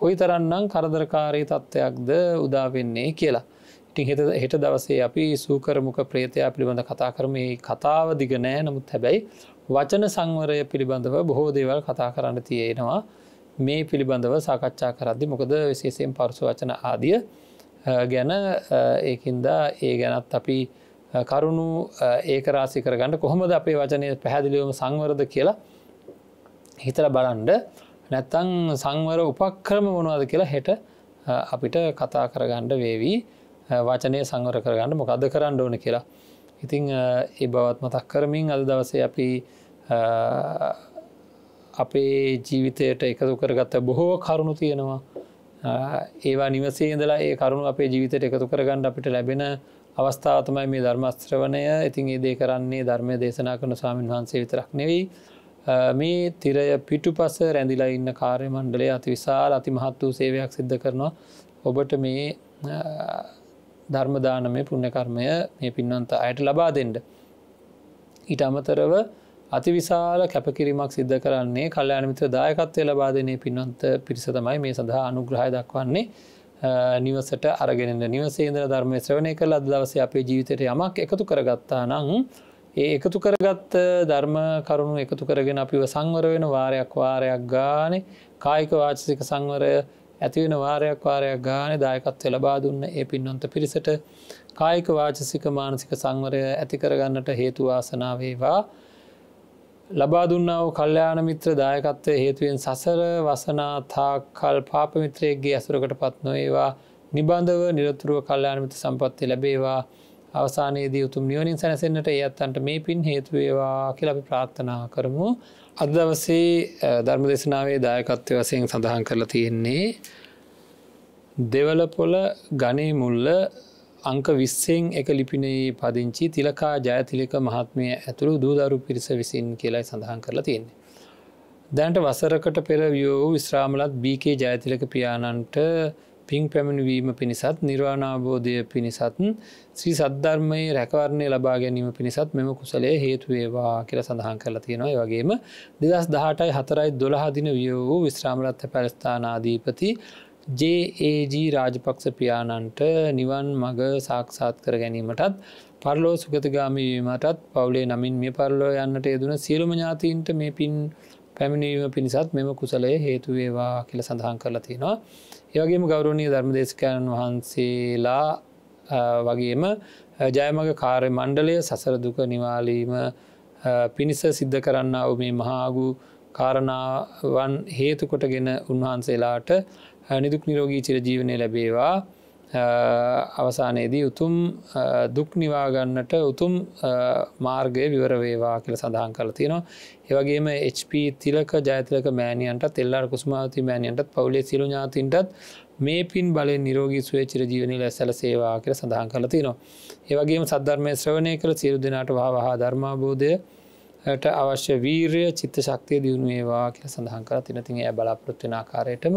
කොයි තරන්නම් කරදරකාරය තත්ත්වයක්ද උදාවෙන්නේ කියලා. ඉතින් හෙට දවසේ අපි සූකරමුක ප්‍රේතයා පිළිබඳ කතා කරම කතාව දිග නෑ නමුත් හැබැයි වචන සංවරය පිළිබඳව බොහෝ දේවල් කතා කරන්න තියෙනවා. මේ පිළිබඳව සාකච්ඡා කරද්දි මොකද විශේෂයෙන් පරස වචන ආදිය ගැන ඒකින්දා ඒ ගැනත් අපි කරුණු ඒකරාසි කරගන්න කොහොමද අපේ වචනය පැහැදිලිවම සංවරද කියලා හිතල බලන්ඩ නැත්තං සංවර උපක්‍රම මොනවද කියලා හෙට අපිට කතා කරගණ්ඩ වේවී වචනය සංවර කරගන්න මොකද කරන්න ඕන කියලා. ඉතිං ඒ බවත් මතක් කරමින් අද දවසේ අපි අපේ ජීවිතයට එකතු කරගත්ත බොහෝ කරුණු තියෙනවා ඒවා නිවසේ ඉඳලා ඒ කරුණු අපේ ජීවිතයට එකතු කරගන්න අපිට ලැබෙන අවස්ථාවතමයි මේ ධර්මස්ත්‍රවණය ඉතින් ඒ දේ කරන්නේ ධර්මය දේශනා කරන ස්වාමීන් වහන්සේ විතරක් නෙවෙයි මේ තිරය පිටු පස රැඳිලා ඉන්න කාරය මණ්ඩලේ අති විශාල අති මහත් වූ සේවයක් සිද්ධ කරනවා ඔබට මේ ධර්මදානමය පුුණකර්මය මේ පින්වන්ත අයට ලබා දෙෙන්ඩ. ඊට අමතරව අතිවිශාල කැපකිරීමක් සිද්ධ කරන්නේ කල්්‍යයාන මිත්‍ර දායකත්වය ලබාදනය පින්නොන්ත පිරිසතමයි මේ සඳහා අනුග්‍රහය දක්වන්නේ නිවසට අරගෙන නිවසේන්ද්‍ර ධර්මය ශ්‍රවණය කළ අදවස අපේ ජීවිතයට යමක් එකතු කරගත්තා නං ඒ එකතු කරගත් ධර්ම කරුණු එකතු කරගෙන අපිව සංවර වෙන වාරයක් වාරයක් ගානේ කායික වාචසික සංවරය ඇතිවෙන වාරයක් වාරයක් ගාන දායකත්ව ලබා දුන්න ඒ පින්නොන්ත පිරිසට කායික වාචසික මානසික සංවරය ඇතිකරගන්නට හේතුවාසනාවේවා ලබා දුන්නාව කල්්‍යයාන මිත්‍ර දායකත්වය හේතුවෙන් සසර වසනාතා කල් පාපමිත්‍රයගේ ඇසුරකට පත්නොඒවා නිබන්ධව නිරතුරුව කල්්‍යයානමිත සම්පත්ති ලැබේවා අවසානයේදී උතුම් නියෝනින් සැනසෙන්න්නට ඒ අත්තන්ට මේ පින් හේතුවේවා කියලපි ප්‍රාත්ථනා කරමු. අදවසේ ධර්ම දෙශනාවේ දායකත්වය වසයෙන් සඳහන් කරලා තියෙන්නේ. දෙවලපොල ගනේ මුල්ල අංක විස්සයෙන් එක ලිපිනේ පදිංචි තිලකා ජයතිලක මහත්මය ඇතුළු දූදරු පිරිස විසින් කියලයි සඳහන් කරලා තියෙන්නේ. දැන්ට වසරකට පෙර වියෝ විශ්‍රාමලත් BK ජයතිලක පියාණන්ට පින් පැමිණවීම පිණිසත් නිර්වාණාබෝධය පිණිසත් ශ්‍රී සද්ධර්මයේ රැකවරණය ලබා ගැනීම පිණිසත් මෙම කුසලේ හේතුවේවා කියල සඳහන් කරලා තියෙනවා වගේම දෙදස් දහටයි හතරයි දොළහදින වියෝ විශ්‍රාමලත්ත පැලස්ථානාධීපති ජඒජී රාජපක්ෂ පියාණන්ට නිවන් මග සාක්ෂාත් කර ගැනීමටත් පරලෝ සුගතගාමීමටත් පවුලේ නමින් මේ පරලෝ යන්නට යදුන සියලුම ඥාතීන්ට මේ පින් පැමිණීම පිණිසත් මෙම කුසලය හේතුවේවා කියල සඳහන් කරලා තියෙනවා. ඒවගේම ගෞරුණී ධර්මදේශකයන් වහන්සේලා වගේම ජයමග කාරය මණ්ඩලය සසරදුක නිවාලීම පිණිස සිද්ධ කරන්න ඔ මේ මහාගු කාරණාවන් හේතුකොටගෙන උන්වහන්සේලාට නිදුක් නිරෝගී චිරජීවනය ලැබේවා අවසානයේදී උතුම් දුක්නිවාගන්නට උතුම් මාර්ගය විවරවේවා කියල සඳහන් කල තියෙනවා. ඒවගේම HP තිලක ජයතලක මෑනියන්ට තෙල්ලාර කුස්මාති මෑනියන්ටත් පවුලේ සිරු ඥාතින්ටත් මේ පින් බල නිරෝගී සුවේ චිරජීවනි ලැසැල සේවා කියල සඳහන් කල තිනවා. ඒවගේ සද්ධර්මය ශ්‍රවණය කළ සිරු දෙනාට වහා ධර්මාබෝධය ට අවශ්‍ය වීරය චිත්ත ශක්තිය දියුණු ඒවා කියල සඳහන් කර තින තින් ඇ බලාපොත්වෙන ආකාරයටම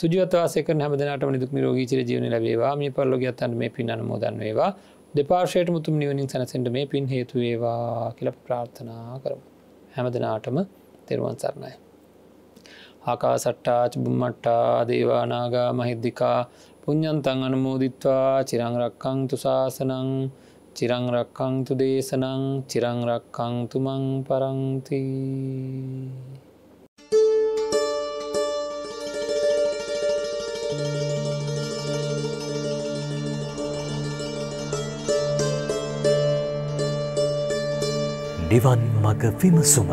සුජවතවාසක හැමදනට නිදුක් රෝගී චර ජීවන ලැබේවා මේ පරලොග අතන් මේ පින් අනමෝදන් වේවා දෙපාර්ශයට මුතුම් නිවනින් සැනසෙන්ට මේ පින් හේතුවේවා කියල ප්‍රාර්ථනා කරමු. හැමදනාටම තෙරුවන් සරණයි. ආකාසට්ටාච බුම්මට්ටා දේවානාගා මහිද්දිකා පුഞ්ඥන්තන් අනමෝදිත්වා චිරංරක්කං තුසාසනං චිරංරක්කංතු දේශනං චිරංරක්කංතුමං පරංති නිවන් මග විමසුම